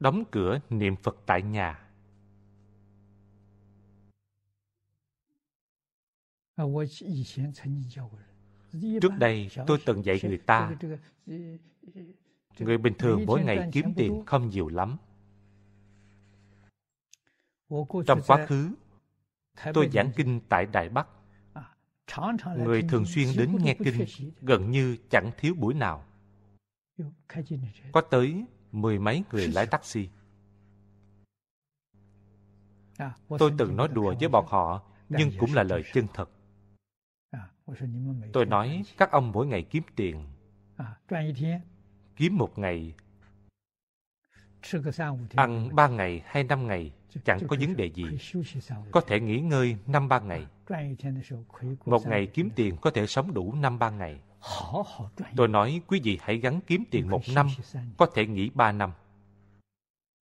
đóng cửa niệm Phật tại nhà. Trước đây, tôi từng dạy người ta, người bình thường mỗi ngày kiếm tiền không nhiều lắm. Trong quá khứ, tôi giảng kinh tại Đài Bắc. Người thường xuyên đến nghe kinh gần như chẳng thiếu buổi nào. Có tới mười mấy người lái taxi. Tôi từng nói đùa với bọn họ, nhưng cũng là lời chân thật. Tôi nói các ông mỗi ngày kiếm tiền. Kiếm một ngày, ăn ba ngày hay năm ngày chẳng có vấn đề gì. Có thể nghỉ ngơi năm ba ngày. Một ngày kiếm tiền có thể sống đủ năm ba ngày. Tôi nói quý vị hãy gắn kiếm tiền một năm, có thể nghỉ ba năm.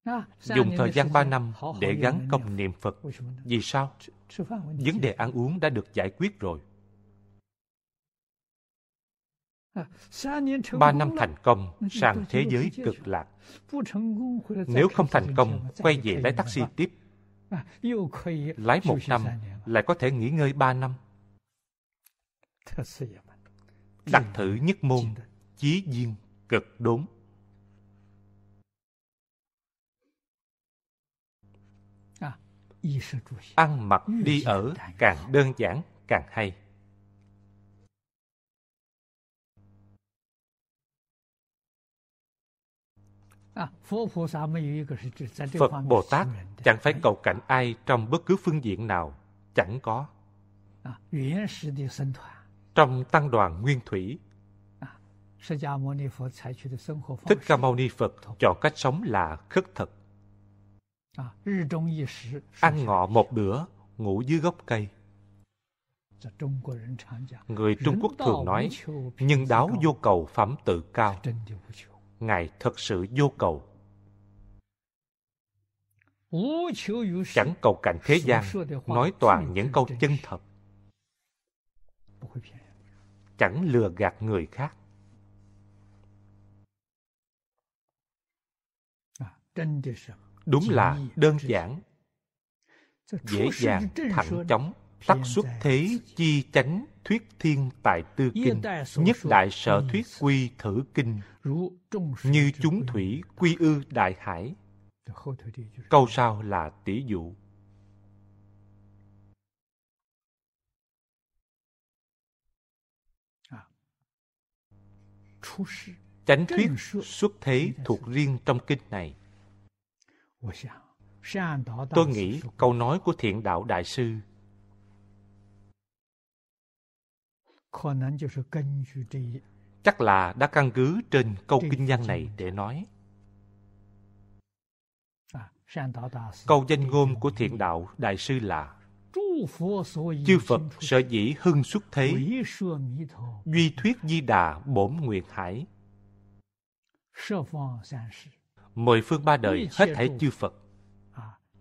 À, Dùng thời gian ba năm để gắn công niệm Phật. Vì sao? Vấn đề ăn uống đã được giải quyết rồi. À, ba năm thành công sang thế giới cực lạc. Nếu không thành công, quay về à, lái taxi tiếp. Lái một năm, lại có thể nghỉ ngơi ba năm. Đặc thử nhất môn, chí duyên cực đốn. Ăn mặc đi ở càng đơn giản càng hay. Phật Bồ Tát chẳng phải cầu cạnh ai trong bất cứ phương diện nào, chẳng có trong tăng đoàn nguyên thủy. Thích Ca Mâu Ni Phật chọn cách sống là khất thực. Ăn ngọ một bữa, ngủ dưới gốc cây. Người Trung Quốc thường nói, nhân đáo vô cầu phẩm tự cao. Ngài thật sự vô cầu. Chẳng cầu cạnh thế gian, nói toàn những câu chân thật chẳng lừa gạt người khác. À, Đúng là đơn giản, dễ dàng, thẳng chóng, tắc xuất thế chi chánh thuyết thiên tại tư kinh nhất đại sở thuyết quy thử kinh như chúng thủy quy ư đại hải câu sau là tỷ dụ Chánh thuyết xuất thế thuộc riêng trong kinh này. Tôi nghĩ câu nói của thiện đạo đại sư chắc là đã căn cứ trên câu kinh văn này để nói. À, câu danh ngôn của thiện đạo đại sư là Chư Phật sở dĩ hưng xuất thế, duy thuyết di đà bổn nguyện hải. Mười phương ba đời hết thảy chư Phật,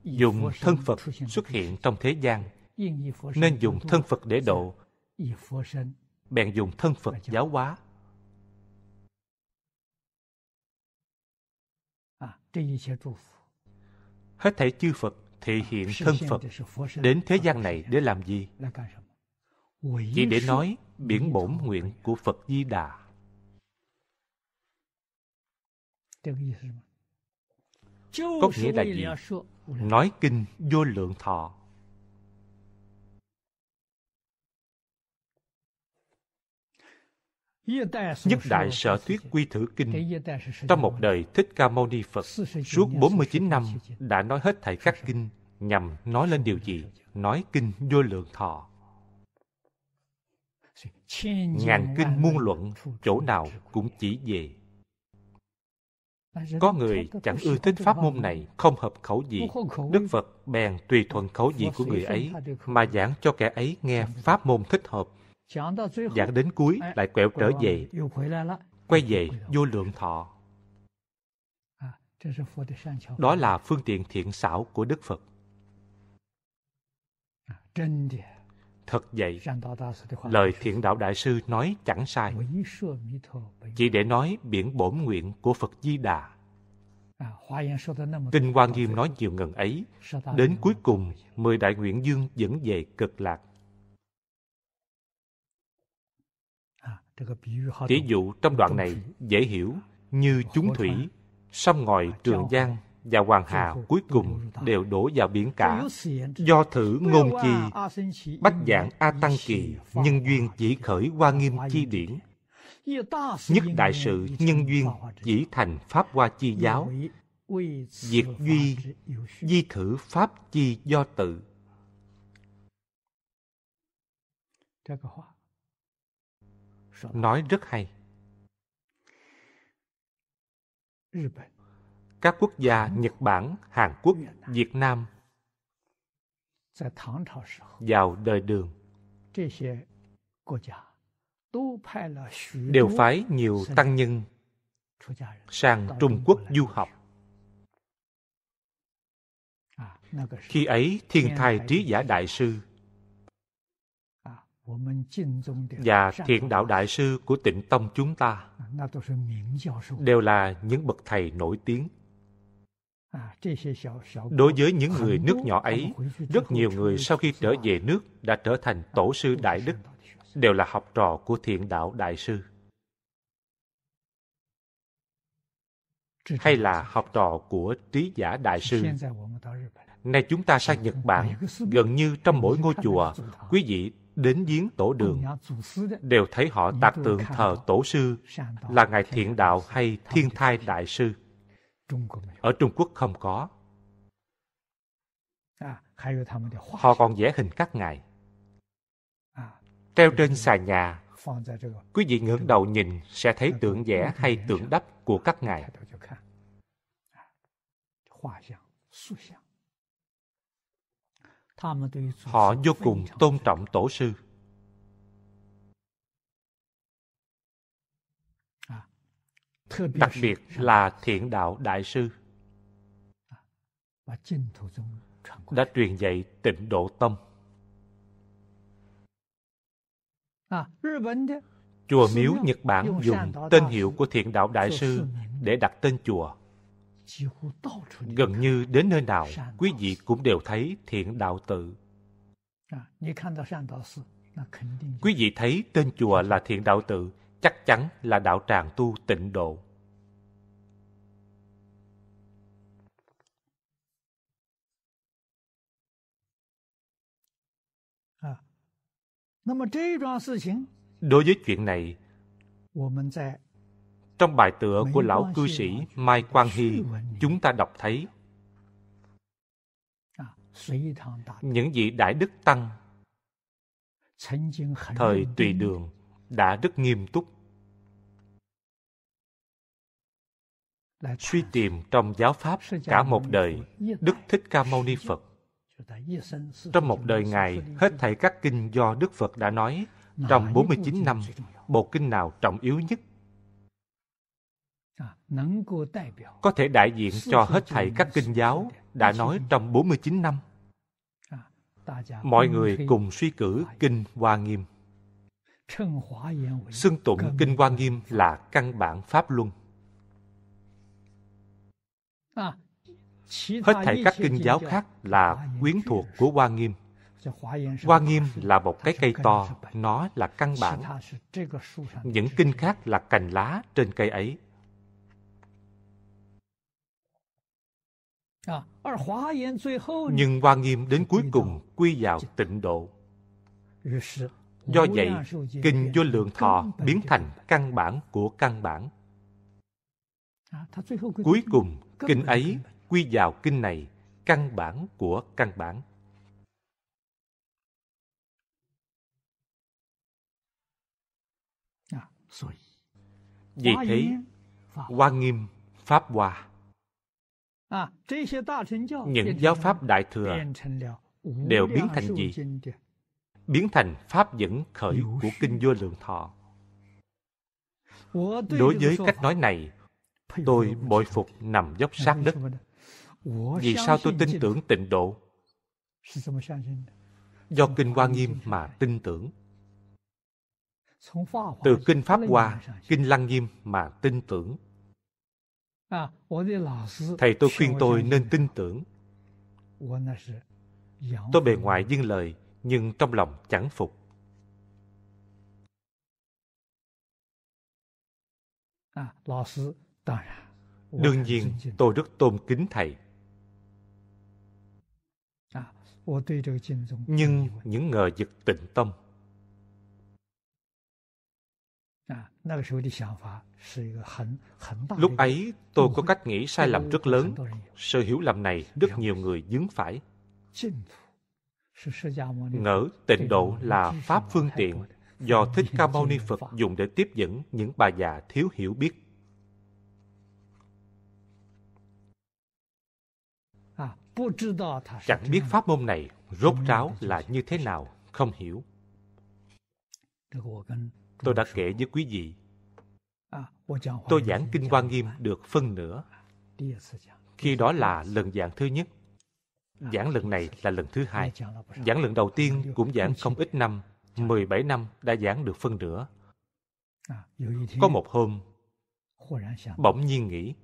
dùng thân Phật xuất hiện trong thế gian, nên dùng thân Phật để độ, bèn dùng thân Phật giáo hóa. Hết thảy chư Phật thể hiện thân Phật đến thế gian này để làm gì? Chỉ để nói biển bổn nguyện của Phật Di Đà. Có nghĩa là gì? Nói kinh vô lượng thọ Nhất đại sở thuyết quy thử kinh Trong một đời Thích Ca Mâu Ni Phật Suốt 49 năm đã nói hết thảy các kinh Nhằm nói lên điều gì Nói kinh vô lượng thọ Ngàn kinh muôn luận Chỗ nào cũng chỉ về có người chẳng ưa thích pháp môn này, không hợp khẩu gì, Đức Phật bèn tùy thuận khẩu gì của người ấy mà giảng cho kẻ ấy nghe pháp môn thích hợp giảng đến cuối lại quẹo trở về quay về vô lượng thọ đó là phương tiện thiện xảo của đức phật thật vậy lời thiện đạo đại sư nói chẳng sai chỉ để nói biển bổn nguyện của phật di đà kinh hoa nghiêm nói nhiều ngần ấy đến cuối cùng mười đại nguyện dương dẫn về cực lạc Ví dụ trong đoạn này dễ hiểu như chúng thủy, sông ngòi Trường Giang và Hoàng Hà cuối cùng đều đổ vào biển cả. Do thử ngôn chi, bách dạng A Tăng Kỳ, nhân duyên chỉ khởi qua nghiêm chi điển. Nhất đại sự nhân duyên chỉ thành Pháp qua Chi Giáo. Diệt duy, di thử Pháp Chi do tự nói rất hay. Các quốc gia Nhật Bản, Hàn Quốc, Việt Nam vào đời đường đều phái nhiều tăng nhân sang Trung Quốc du học. À, Khi ấy, thiên thai trí giả đại sư và thiện đạo đại sư của tịnh tông chúng ta đều là những bậc thầy nổi tiếng đối với những người nước nhỏ ấy rất nhiều người sau khi trở về nước đã trở thành tổ sư đại đức đều là học trò của thiện đạo đại sư hay là học trò của trí giả đại sư nay chúng ta sang nhật bản gần như trong mỗi ngôi chùa quý vị đến giếng tổ đường đều thấy họ tạc tượng thờ tổ sư là ngài thiện đạo hay thiên thai đại sư ở trung quốc không có họ còn vẽ hình các ngài treo trên xà nhà quý vị ngẩng đầu nhìn sẽ thấy tượng vẽ hay tượng đắp của các ngài Họ vô cùng tôn trọng tổ sư. À, Đặc biệt là thiện đạo đại sư à, đã truyền dạy tịnh độ tâm. À, chùa Miếu Nhật Bản dùng tên hiệu của thiện đạo đại sư để đặt tên chùa. Gần như đến nơi nào, quý vị cũng đều thấy thiện đạo tự. Quý vị thấy tên chùa là thiện đạo tự, chắc chắn là đạo tràng tu tịnh độ. Đối với chuyện này, trong bài tựa của lão cư sĩ Mai Quang Hy, chúng ta đọc thấy à, những vị đại đức tăng thời tùy đường đã rất nghiêm túc suy tìm trong giáo pháp cả một đời đức thích ca mâu ni phật trong một đời ngài hết thảy các kinh do đức phật đã nói trong 49 năm bộ kinh nào trọng yếu nhất có thể đại diện cho hết thảy các kinh giáo đã nói trong 49 năm. Mọi người cùng suy cử Kinh Hoa Nghiêm. Xưng tụng Kinh Hoa Nghiêm là căn bản Pháp Luân. À, hết thảy các kinh giáo khác là quyến thuộc của Hoa Nghiêm. Hoa Nghiêm là một cái cây to, nó là căn bản. Những kinh khác là cành lá trên cây ấy. Nhưng Hoa Nghiêm đến cuối cùng quy vào tịnh độ. Do vậy, Kinh Vô Lượng Thọ biến thành căn bản của căn bản. Cuối cùng, Kinh ấy quy vào Kinh này, căn bản của căn bản. Vì thế, Hoa Nghiêm Pháp Hoa những giáo pháp đại thừa đều biến thành gì biến thành pháp dẫn khởi của kinh vô lượng thọ đối với cách nói này tôi bội phục nằm dốc sát đất vì sao tôi tin tưởng tịnh độ do kinh hoa nghiêm mà tin tưởng từ kinh pháp hoa kinh lăng nghiêm mà tin tưởng Thầy tôi khuyên tôi nên tin tưởng. Tôi bề ngoài dưng lời, nhưng trong lòng chẳng phục. Đương nhiên, tôi rất tôn kính Thầy. Nhưng những ngờ vực tịnh tâm Lúc ấy, tôi có cách nghĩ sai lầm rất lớn. Sự hiểu lầm này rất nhiều người dướng phải. Ngỡ tịnh độ là pháp phương tiện do Thích Ca Mâu Ni Phật dùng để tiếp dẫn những bà già thiếu hiểu biết. Chẳng biết pháp môn này rốt ráo là như thế nào, không hiểu tôi đã kể với quý vị à, tôi giảng kinh quan nghiêm được phân nửa khi đó là lần giảng thứ nhất à, giảng lần này là lần thứ hai giảng lần đầu tiên cũng giảng không ít năm 17 năm đã giảng được phân nửa à, có một hôm bỗng nhiên nghĩ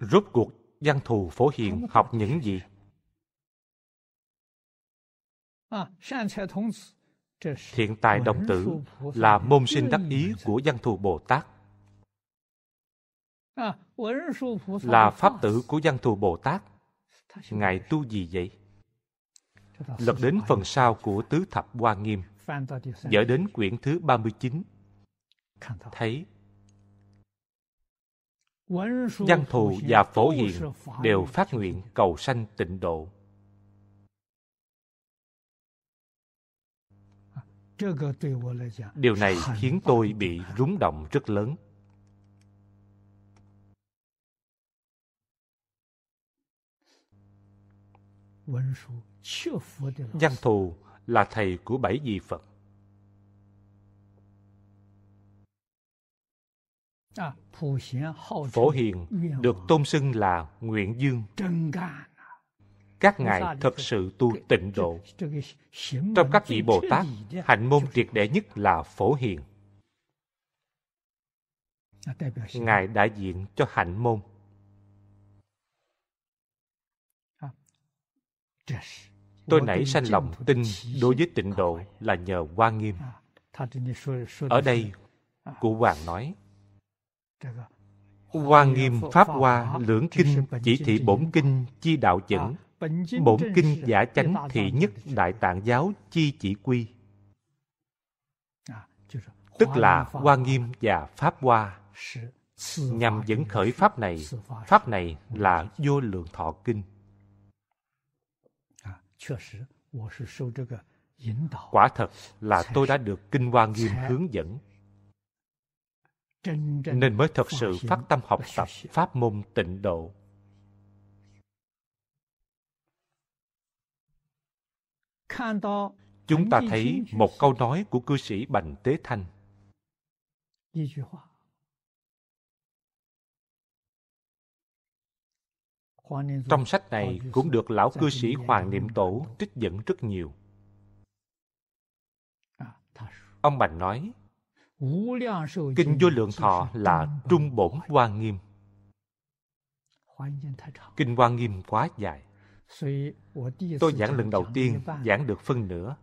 rốt cuộc văn thù phổ hiền học những gì thiện tài đồng tử là môn sinh đắc ý của văn thù Bồ Tát. Là pháp tử của văn thù Bồ Tát. Ngài tu gì vậy? Lật đến phần sau của Tứ Thập Hoa Nghiêm, dở đến quyển thứ 39, thấy Văn thù và phổ hiền đều phát nguyện cầu sanh tịnh độ. điều này khiến tôi bị rúng động rất lớn văn thù là thầy của bảy vị phật à, phổ hiền được tôn xưng là nguyện dương các ngài thật sự tu tịnh độ. Trong các vị Bồ Tát, hạnh môn triệt để nhất là phổ hiền. À, ngài đại diện cho hạnh môn. À, Tôi nảy sanh lòng tin đối với tịnh độ là nhờ Hoa Nghiêm. À, Ở đây, cụ Hoàng nói, Hoa Nghiêm Pháp Hoa Lưỡng Kinh chỉ thị bổn kinh chi đạo chẩn Bổn kinh giả chánh thị nhất Đại Tạng Giáo Chi Chỉ Quy Tức là Hoa Nghiêm và Pháp Hoa Nhằm dẫn khởi Pháp này Pháp này là Vô Lượng Thọ Kinh Quả thật là tôi đã được Kinh Hoa Nghiêm hướng dẫn nên mới thật sự phát tâm học tập pháp môn tịnh độ chúng ta thấy một câu nói của cư sĩ Bành Tế Thanh. Trong sách này cũng được lão cư sĩ Hoàng Niệm Tổ trích dẫn rất nhiều. À, Ông Bành nói, Kinh Vô Lượng Thọ là trung bổn hoa nghiêm. Kinh hoa nghiêm quá dài. Tôi giảng lần đầu tiên giảng được phân nửa.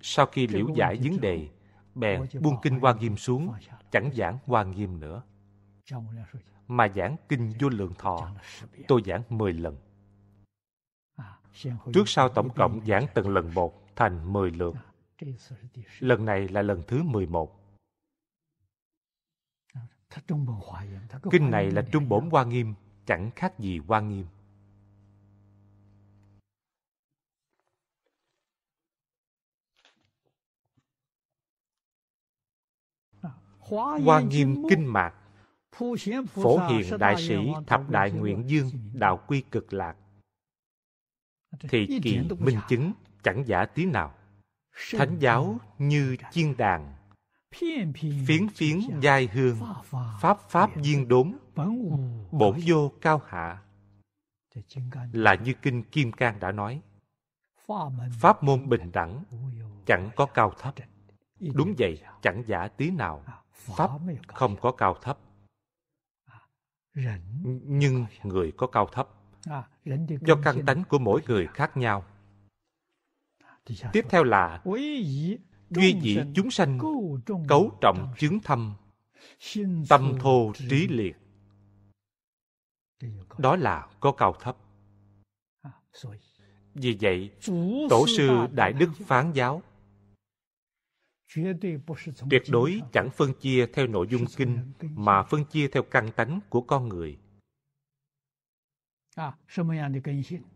Sau khi liễu giải vấn đề, bèn buông kinh Hoa Nghiêm xuống, chẳng giảng Hoa Nghiêm nữa. Mà giảng kinh vô lượng thọ, tôi giảng 10 lần. Trước sau tổng cộng giảng từng lần một thành 10 lượt. Lần này là lần thứ 11. Kinh này là trung bổn Hoa Nghiêm, chẳng khác gì Hoa Nghiêm. Hoa Nghiêm Kinh Mạc, Phổ Hiền Đại Sĩ Thập Đại Nguyện Dương Đạo Quy Cực Lạc, thì kỳ minh chứng chẳng giả tí nào. Thánh giáo như chiên đàn, phiến phiến giai hương, pháp pháp viên đốn, bổn vô cao hạ. Là như Kinh Kim Cang đã nói, Pháp môn bình đẳng, chẳng có cao thấp. Đúng vậy, chẳng giả tí nào. À. Pháp không có cao thấp. À, nhưng người có cao thấp. À, Do căn tánh của mỗi người khác nhau. À, Tiếp theo là duy dị chúng sanh cấu trọng chứng thâm tâm thô trí liệt đó là có cao thấp vì vậy tổ sư đại đức phán giáo tuyệt đối chẳng phân chia theo nội dung kinh mà phân chia theo căn tánh của con người à,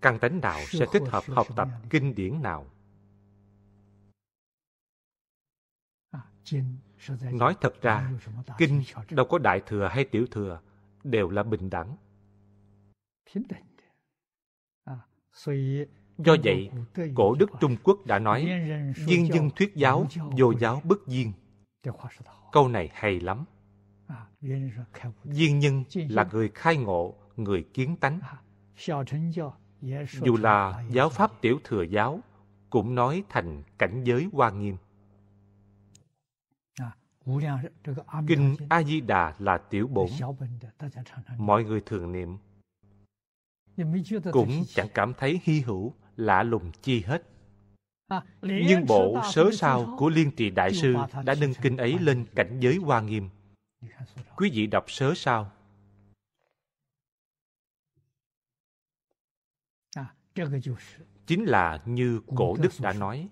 căn tánh nào sẽ thích hợp học tập kinh điển nào à, nói thật ra kinh đâu có đại thừa hay tiểu thừa đều là bình đẳng Do vậy, cổ đức Trung Quốc đã nói, duyên dân thuyết giáo, vô giáo bất duyên Câu này hay lắm. duyên nhân là người khai ngộ, người kiến tánh. Dù là giáo pháp tiểu thừa giáo, cũng nói thành cảnh giới hoa nghiêm. Kinh A-di-đà là tiểu bổn. Mọi người thường niệm. Cũng chẳng cảm thấy hy hữu lạ lùng chi hết. À, Nhưng bộ sớ sao của Liên Trì Đại Sư đã nâng kinh ấy lên cảnh giới hoa nghiêm. Quý vị đọc sớ sao. À, Chính là như cổ đức đã nói.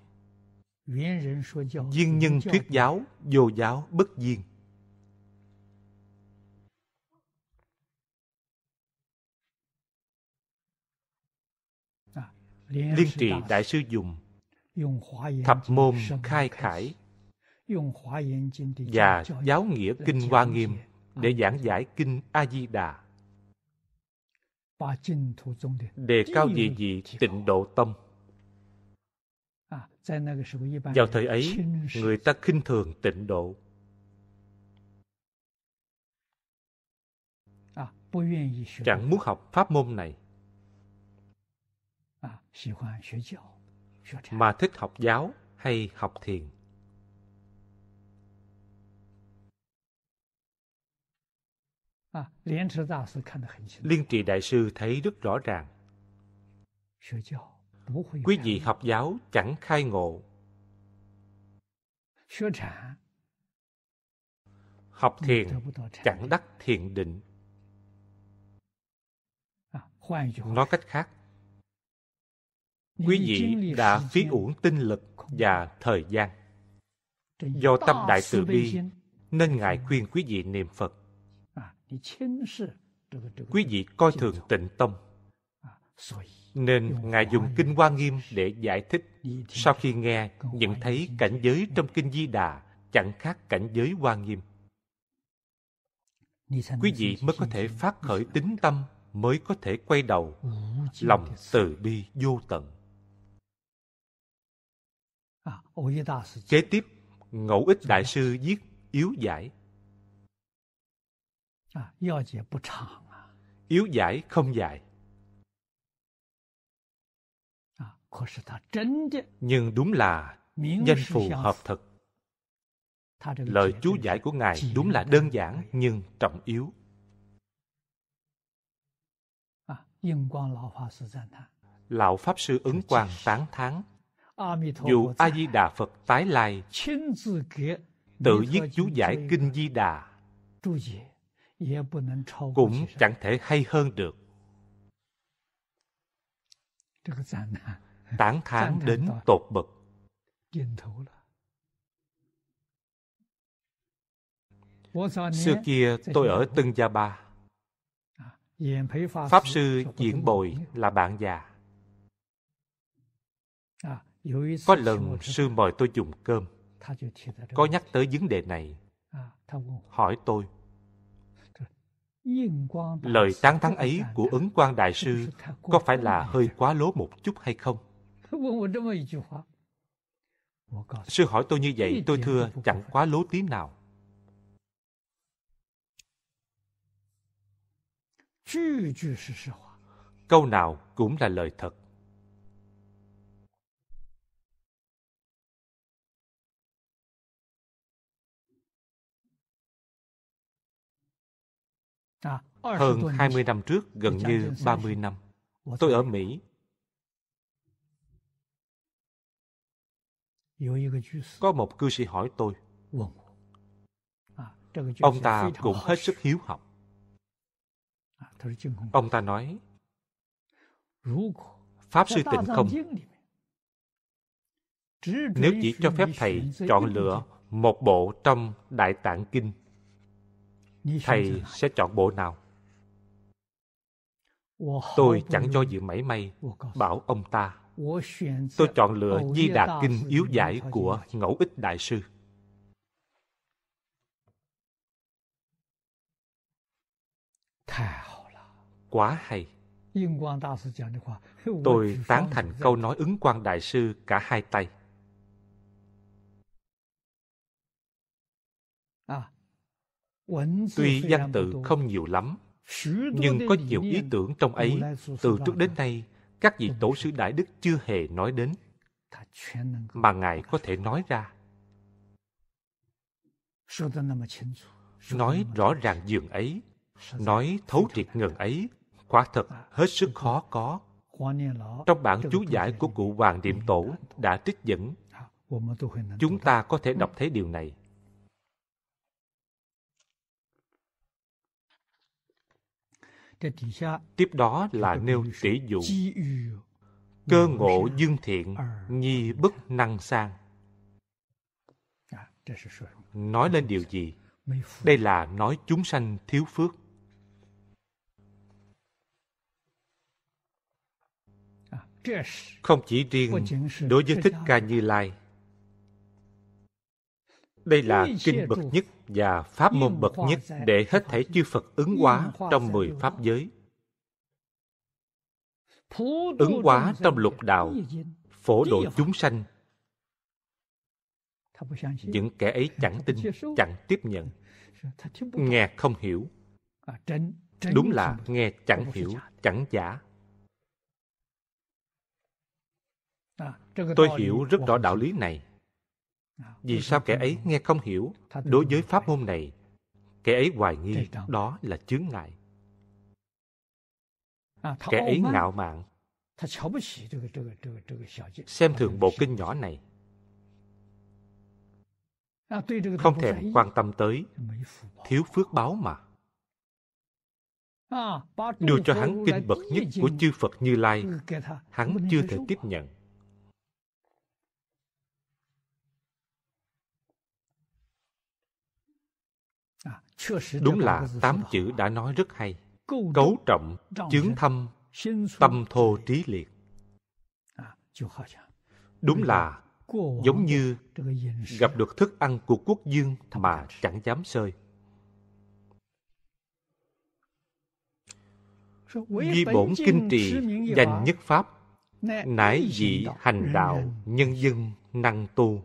Duyên nhân thuyết giáo, vô giáo bất duyên. liên trì đại sư dùng thập môn khai khải và giáo nghĩa kinh hoa nghiêm để giảng giải kinh a di đà đề cao gì gì tịnh độ tâm à, vào thời ấy người ta khinh thường tịnh độ à, chẳng muốn học pháp môn này mà thích học giáo hay học thiền. Liên trì đại sư thấy rất rõ ràng. Quý vị học giáo chẳng khai ngộ. Học thiền chẳng đắc thiền định. Nói cách khác, quý vị đã phí uổng tinh lực và thời gian. Do tâm đại từ bi nên Ngài khuyên quý vị niệm Phật. À, quý vị coi thường tịnh tâm. À, nên Ngài dùng Kinh Hoa Nghiêm để giải thích. Sau khi nghe, nhận thấy cảnh giới trong Kinh Di Đà chẳng khác cảnh giới Hoa Nghiêm. Quý vị mới có thể phát khởi tính tâm, mới có thể quay đầu. Lòng từ bi vô tận. À, Kế tiếp, Ngẫu Ích Đại Sư viết Yếu Giải. À, à. Yếu giải không dài. Nhưng đúng là danh phù hợp thực. Lời chú giải của Ngài đúng là đơn giản nhưng trọng yếu. Lão Pháp Sư Ứng Quang tán thán dù A-di-đà Phật tái lai, tự viết chú giải Kinh Di Đà, cũng chẳng thể hay hơn được. Tán thán đến tột bậc. Xưa kia tôi ở Tân Gia Ba. À, Pháp sư Diễn Bồi là bạn già. Có lần sư mời tôi dùng cơm Có nhắc tới vấn đề này à, Hỏi tôi Lời tán thán ấy của Ấn Quang Đại Sư Có phải là hơi quá lố một chút hay không? Vâng, sư hỏi tôi như vậy Tôi thưa chẳng quá lố tí nào Câu nào cũng là lời thật Hơn 20 năm trước, gần như 30 năm, tôi ở Mỹ. Có một cư sĩ hỏi tôi. Ông ta cũng hết sức hiếu học. Ông ta nói, Pháp Sư Tịnh Không, nếu chỉ cho phép Thầy chọn lựa một bộ trong Đại Tạng Kinh, Thầy sẽ chọn bộ nào? Tôi chẳng cho dự mảy may bảo ông ta Tôi chọn lựa Di Đà Kinh yếu giải của Ngẫu Ích Đại Sư Quá hay Tôi tán thành câu nói ứng quan đại sư cả hai tay. Tuy văn tự không nhiều lắm, nhưng có nhiều ý tưởng trong ấy từ trước đến nay các vị tổ sư đại đức chưa hề nói đến mà ngài có thể nói ra nói rõ ràng giường ấy nói thấu triệt ngần ấy quả thật hết sức khó có trong bản chú giải của cụ hoàng niệm tổ đã trích dẫn à, chúng ta có thể đọc vâng. thấy điều này Tiếp đó là nêu tỷ dụ Cơ ngộ dương thiện, à. nhi bất năng sang à, Nói lên điều gì? Đây là nói chúng sanh thiếu phước à, Không chỉ riêng đối với Thích Ca Như Lai đây là kinh bậc nhất và pháp môn bậc nhất để hết thể chư Phật ứng hóa trong mười pháp giới. Ứng hóa trong lục đạo, phổ độ chúng sanh. Những kẻ ấy chẳng tin, chẳng tiếp nhận, nghe không hiểu. À, Đúng là nghe chẳng hiểu, chẳng giả. À, Tôi hiểu rất rõ đạo lý này vì sao kẻ ấy nghe không hiểu đối với pháp môn này? Kẻ ấy hoài nghi đó là chướng ngại. À, kẻ ấy ngạo mạn, xem thường bộ kinh nhỏ này, không thèm quan tâm tới thiếu phước báo mà à, đưa cho hắn kinh bậc nhất của chư Phật Như Lai, hắn chưa thể tiếp nhận. Đúng là tám chữ đã nói rất hay. Cấu trọng, chướng thâm, tâm thô trí liệt. À, Đúng là giống như gặp được thức ăn của quốc dương mà chẳng dám sơi. Duy bổn kinh trì danh nhất pháp, nãi dị hành đạo nhân dân năng tu.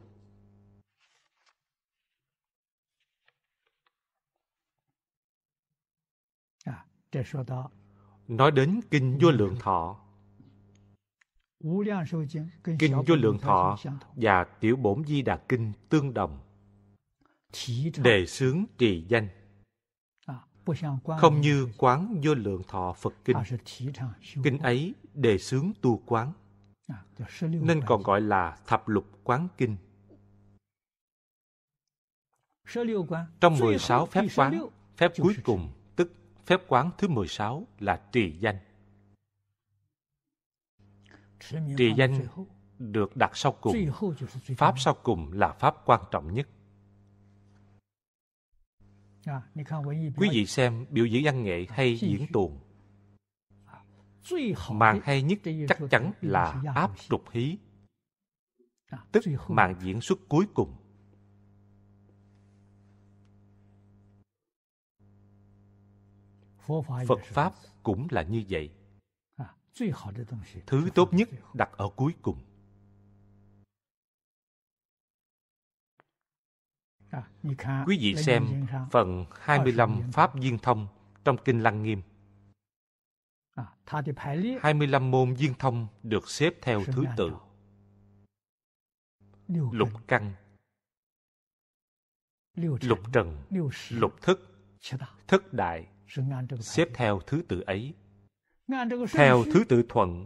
Nói đến Kinh Vô Lượng Thọ. Kinh Vô Lượng Thọ và Tiểu Bổn Di Đà Kinh tương đồng. Đề xướng trì danh. Không như quán Vô Lượng Thọ Phật Kinh. À, kinh ấy đề xướng tu quán. À, Nên còn gọi là Thập Lục Quán Kinh. Trong 16 phép quán, phép cuối cùng Phép quán thứ 16 là trì danh. Trì danh được đặt sau cùng. Pháp sau cùng là pháp quan trọng nhất. Quý vị xem biểu diễn văn nghệ hay diễn tuồng. Màn hay nhất chắc chắn là áp trục hí, tức màn diễn xuất cuối cùng. Phật Pháp cũng là như vậy. Thứ tốt nhất đặt ở cuối cùng. À, Quý vị xem phần 25 Pháp Viên Thông trong Kinh Lăng Nghiêm. 25 à, môn viên thông được xếp theo thứ tự. Lục căn, lục trần, lục thức, thức đại, xếp theo thứ tự ấy. Theo thứ tự thuận,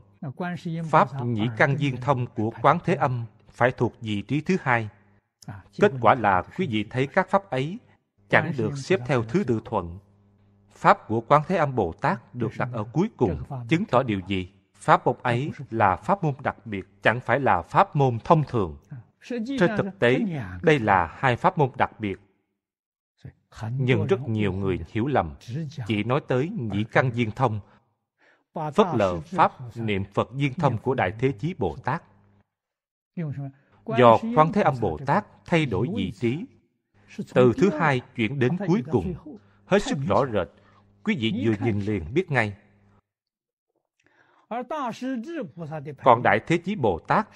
Pháp Nhĩ Căn Viên Thông của Quán Thế Âm phải thuộc vị trí thứ hai. Kết quả là quý vị thấy các Pháp ấy chẳng được xếp theo thứ tự thuận. Pháp của Quán Thế Âm Bồ Tát được đặt ở cuối cùng, chứng tỏ điều gì? Pháp môn ấy là pháp môn đặc biệt, chẳng phải là pháp môn thông thường. À, Trên thực tế, đây là hai pháp môn đặc biệt nhưng rất nhiều người hiểu lầm chỉ nói tới nhĩ căn viên thông phất lờ pháp niệm phật viên thông của đại thế chí bồ tát do quan thế âm bồ tát thay đổi vị trí từ thứ hai chuyển đến cuối cùng hết sức rõ rệt quý vị vừa nhìn liền biết ngay còn đại thế chí bồ tát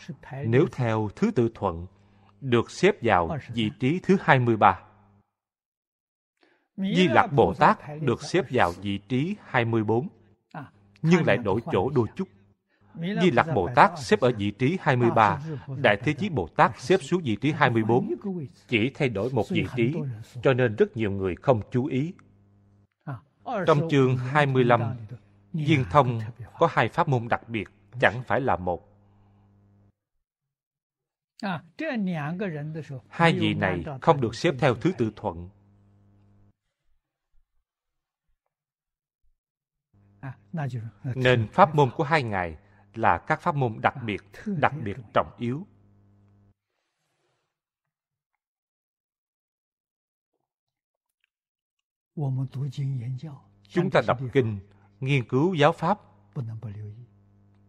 nếu theo thứ tự thuận được xếp vào vị trí thứ 23. mươi Di Lặc Bồ Tát được xếp vào vị trí 24, à, nhưng lại đổi chỗ đôi chút. Di Lặc Bồ Tát xếp ở vị trí 23, Đại Thế Chí Bồ Tát xếp xuống vị trí 24, chỉ thay đổi một vị trí, cho nên rất nhiều người không chú ý. À, Trong chương 25, diên Thông có hai pháp môn đặc biệt, chẳng phải là một. À, hai vị này không được xếp theo thứ tự thuận Nên pháp môn của hai Ngài là các pháp môn đặc biệt, đặc biệt trọng yếu. Chúng ta đọc kinh, nghiên cứu giáo pháp,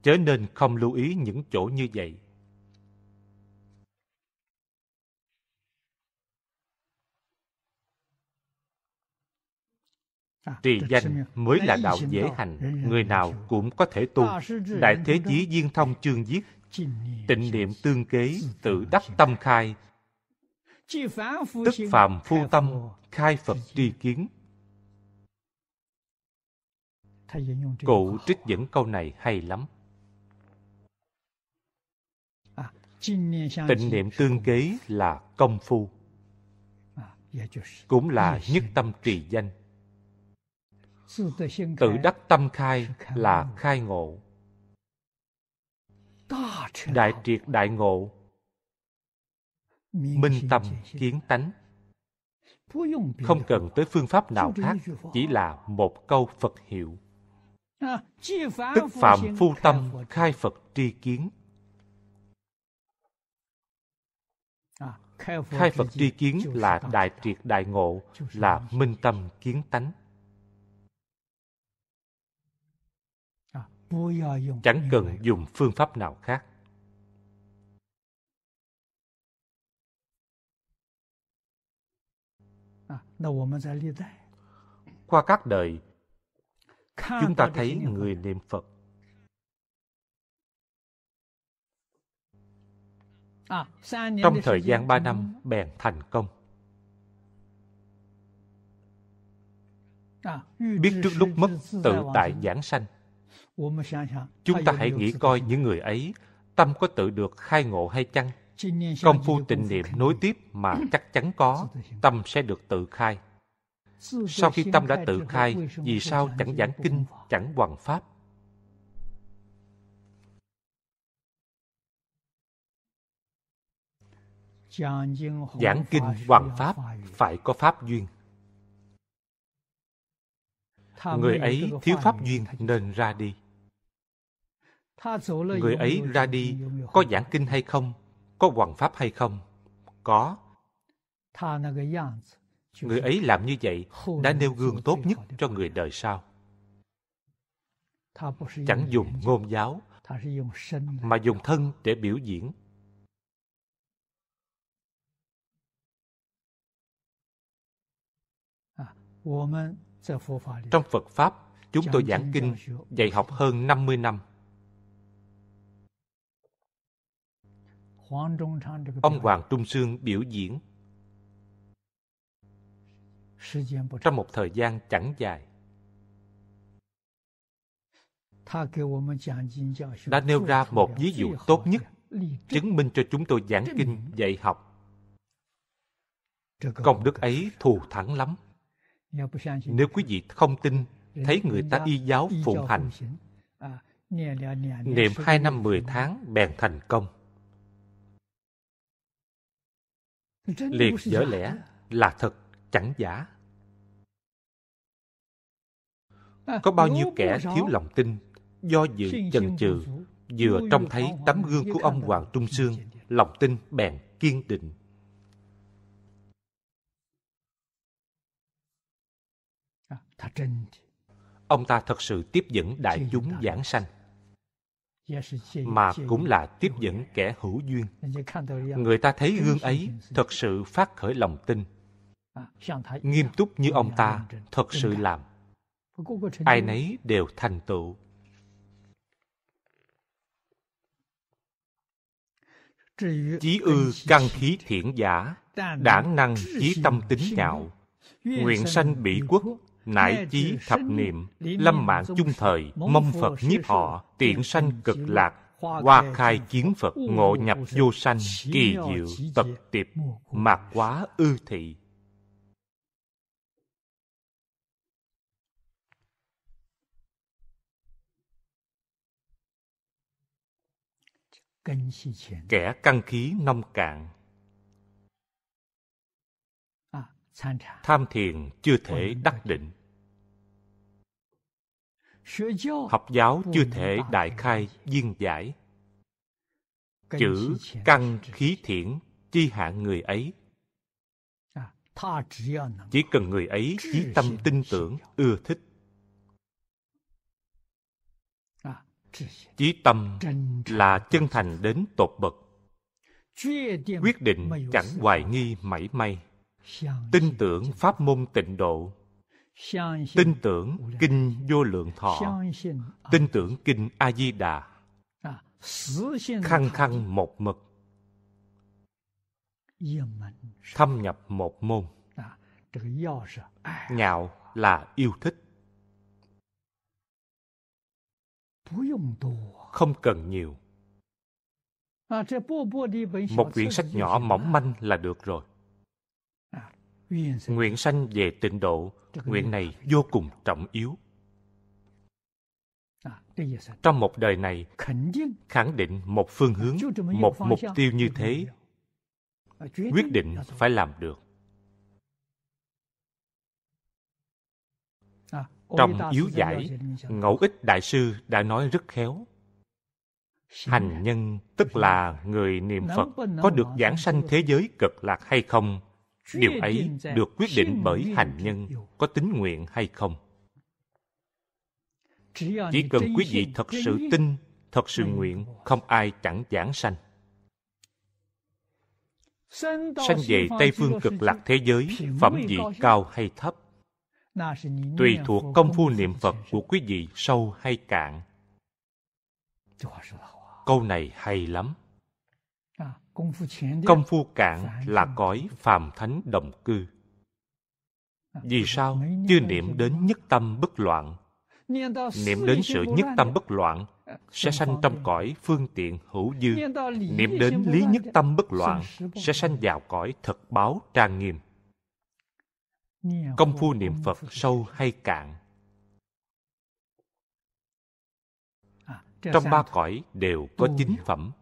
chớ nên không lưu ý những chỗ như vậy. Dạ, trì danh mới là đạo dễ hành, người nào cũng có thể tu. Đại thế chí viên thông chương viết, tịnh niệm tương kế, tự đắc tâm khai. Tức phàm phu tâm, khai Phật tri kiến. Cụ trích dẫn câu này hay lắm. À, tịnh niệm tương kế là công phu, à, dạ, cũng là dạ, nhất tâm trì danh tự đắc tâm khai là khai ngộ đại triệt đại ngộ minh tâm kiến tánh không cần tới phương pháp nào khác chỉ là một câu phật hiệu tức à, phạm phu tâm khai phật tri kiến à, khai phật tri kiến là đại triệt đại ngộ là minh tâm kiến tánh chẳng cần dùng phương pháp nào khác à, qua các đời chúng ta thấy người niệm phật à, trong thời gian ba năm bèn thành công à, biết trước lúc mất tự tại giảng sanh Chúng ta hãy nghĩ coi những người ấy, tâm có tự được khai ngộ hay chăng? Công phu tịnh niệm nối tiếp mà <coughs> chắc chắn có, tâm sẽ được tự khai. Sau khi tâm đã tự khai, vì sao chẳng giảng kinh, chẳng hoàn pháp? Giảng kinh hoàn pháp phải có pháp duyên. Người ấy thiếu pháp duyên nên ra đi. Người ấy ra đi có giảng kinh hay không? Có hoằng pháp hay không? Có. Người ấy làm như vậy đã nêu gương tốt nhất cho người đời sau. Chẳng dùng ngôn giáo, mà dùng thân để biểu diễn. Trong Phật Pháp, chúng tôi giảng kinh, dạy học hơn 50 năm. Ông Hoàng Trung Sương biểu diễn trong một thời gian chẳng dài. Đã nêu ra một ví dụ tốt nhất chứng minh cho chúng tôi giảng kinh dạy học công đức ấy thù thẳng lắm nếu quý vị không tin thấy người ta y giáo phụng hành niệm hai năm mười tháng bèn thành công liệt dở lẽ là thật chẳng giả à, có bao nhiêu kẻ thiếu lòng tin do dự chần chừ vừa trông thấy tấm gương của ông hoàng trung sương lòng tin bèn kiên định à, ông ta thật sự tiếp dẫn đại chúng giảng sanh mà cũng là tiếp dẫn kẻ hữu duyên người ta thấy gương ấy thật sự phát khởi lòng tin nghiêm túc như ông ta thật sự làm ai nấy đều thành tựu chí ư căn khí thiện giả đảng năng chí tâm tính nhạo nguyện sanh bỉ quốc nải chí thập niệm lâm mạng chung thời mong phật nhiếp họ tiện sanh cực lạc hoa khai kiến phật ngộ nhập vô sanh kỳ diệu tập tiệp mạc quá ư thị kẻ căn khí nông cạn à, tham thiền chưa thể đắc định học giáo chưa thể đại khai viên giải chữ căn khí thiển chi hạ người ấy à, chỉ cần người ấy à, chí tâm tin tưởng ưa thích chí tâm là chân thành đến tột bậc quyết định chẳng hoài nghi mảy may tin tưởng pháp môn tịnh độ tin tưởng kinh vô lượng thọ tin tưởng kinh a di đà à, khăng khăng một mực thâm nhập một môn à, nhạo là yêu thích không cần nhiều à, một quyển sách nhỏ mỏng manh là được rồi nguyện sanh về tịnh độ nguyện này vô cùng trọng yếu à, trong một đời này khẳng định một phương hướng một mục tiêu như thế quyết định phải làm được à, trong yếu giải ngẫu ích đại sư đã nói rất khéo hành à. nhân tức là người niệm phật có được giảng sanh thế giới cực lạc hay không điều ấy được quyết định bởi hành nhân có tính nguyện hay không chỉ cần quý vị thật sự tin thật sự nguyện không ai chẳng giảng sanh sanh về tây phương cực lạc thế giới phẩm vị cao hay thấp tùy thuộc công phu niệm phật của quý vị sâu hay cạn câu này hay lắm công phu cạn là cõi phàm thánh đồng cư à, vì sao chưa niệm đến nhất tâm bất loạn niệm đến sự nhất tâm bất loạn à, sẽ sanh trong cõi phương tiện hữu dư niệm đến lý nhất tâm bất loạn sẽ sanh vào cõi thật báo trang nghiêm công phu niệm phật sâu hay cạn à, trong ba cõi đều có chính phẩm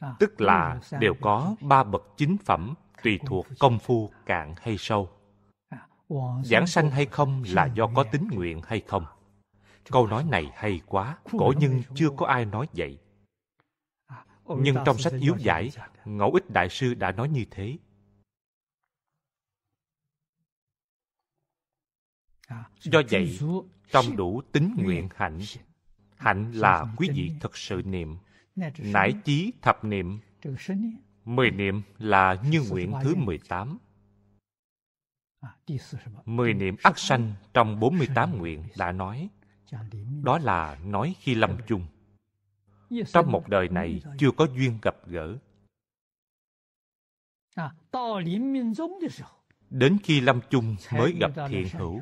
À, tức là đều có ba bậc chính phẩm tùy thuộc công phu cạn hay sâu à, giảng sanh hay không là do có tín nguyện hay không à, câu nói này hay quá cổ nhân chưa có ai nói vậy nhưng trong sách yếu giải ngẫu ích đại sư đã nói như thế do vậy trong đủ tín nguyện hạnh hạnh là quý vị thật sự niệm Nải chí thập niệm Mười niệm là như nguyện thứ 18 à, Mười niệm ắt sanh trong 48 nguyện đã nói Đó là nói khi lâm chung Trong một đời này chưa có duyên gặp gỡ à, Đến khi lâm chung mới gặp thiện hữu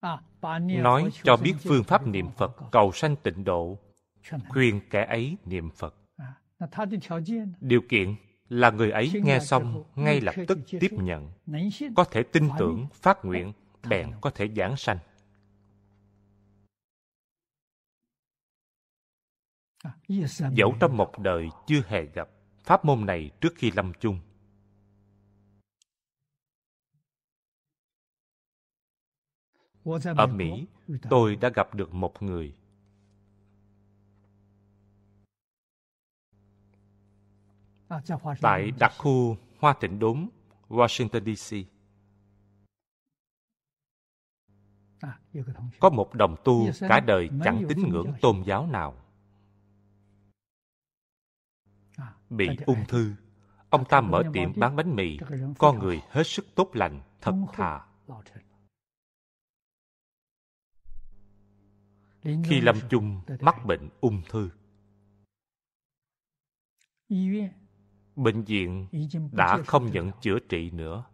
à, Nói cho biết phương pháp niệm Phật cầu sanh tịnh độ khuyên kẻ ấy niệm Phật. Điều kiện là người ấy nghe xong ngay lập tức tiếp nhận, có thể tin tưởng, phát nguyện, vâng, bèn có thể giảng sanh. À, Dẫu trong một đời chưa hề gặp pháp môn này trước khi lâm chung, ở Mỹ, tôi đã gặp được một người À, tại đặc khu Hoa Thịnh Đốn, Washington DC. À, Có một đồng tu cả đời chẳng tín ngưỡng tôn giáo nào. À, Bị ung thư, ông ta mở tiệm bán bánh mì, con người hết sức tốt lành, thật thà. Khi lâm chung mắc bệnh ung thư, bệnh viện đã không nhận chữa trị nữa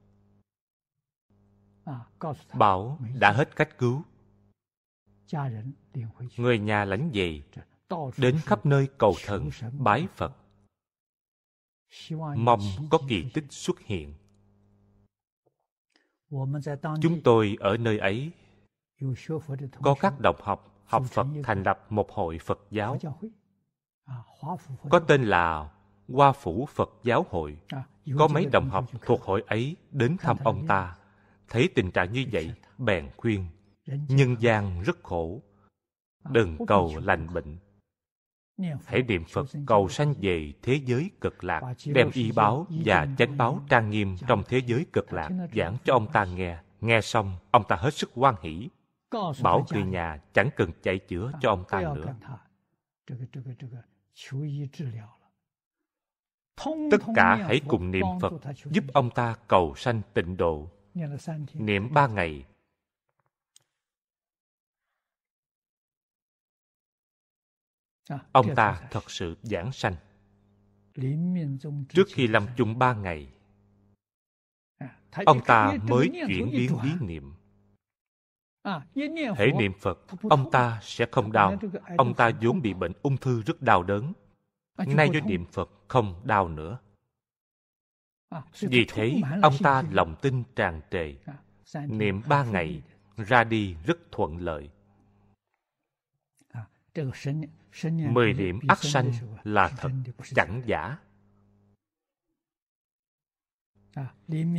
bảo đã hết cách cứu người nhà lãnh về đến khắp nơi cầu thần bái phật mong có kỳ tích xuất hiện chúng tôi ở nơi ấy có các đồng học học phật thành lập một hội phật giáo có tên là qua Phủ Phật Giáo Hội. À, có mấy đồng học thuộc hội ấy đến thăm ông ta. Thấy tình trạng như vậy, dạ. bèn khuyên. Nhân gian rất khổ. À, Đừng cầu lành bệnh. Hãy niệm Phật cầu sanh về thế giới cực lạc, đem y báo và chánh báo trang nghiêm trong thế giới cực lạc, giảng cho ông ta nghe. Nghe xong, ông ta hết sức hoan hỷ. Bảo người nhà chẳng cần chạy chữa à, cho ông ta nữa. Tất cả hãy cùng niệm Phật giúp ông ta cầu sanh tịnh độ. Niệm ba ngày. À, ông ta thật sự giảng sanh. Trước khi lâm chung ba ngày, à, ông ta mới chuyển biến ý niệm. À, Hễ niệm Phật, ông ta sẽ không đau. Ông ta vốn bị bệnh ung thư rất đau đớn. Nay do niệm Phật, không đau nữa. À, Vì thế, ông ta lòng tin tràn trề. À, niệm ba ngày, ra đi rất thuận lợi. À, Mười niệm ác sanh là thật, chẳng giả.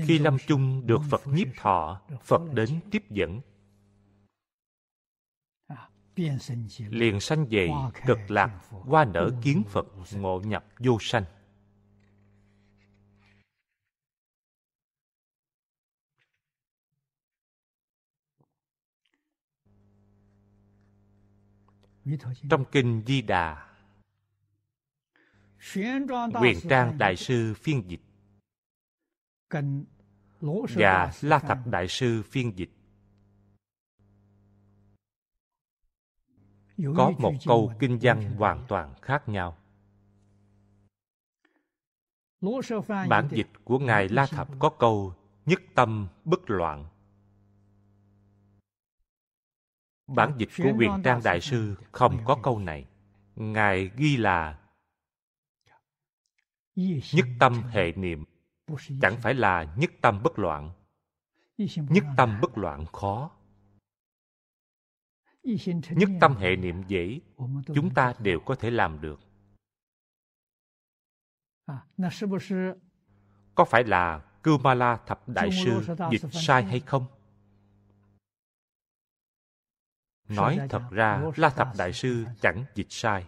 Khi Lâm Chung được Phật nhiếp thọ, Phật đến tiếp dẫn, liền sanh về cực lạc qua nở kiến phật ngộ nhập vô sanh trong kinh di đà quyền trang đại sư phiên dịch và la thập đại sư phiên dịch có một câu kinh văn hoàn toàn khác nhau. Bản dịch của Ngài La Thập có câu nhất tâm bất loạn. Bản dịch của Quyền Trang Đại Sư không có câu này. Ngài ghi là nhất tâm hệ niệm, chẳng phải là nhất tâm bất loạn. Nhất tâm bất loạn khó nhất tâm hệ niệm dễ chúng ta đều có thể làm được có phải là Kumala Thập Đại Sư dịch sai hay không? Nói thật ra, La Thập Đại Sư chẳng dịch sai.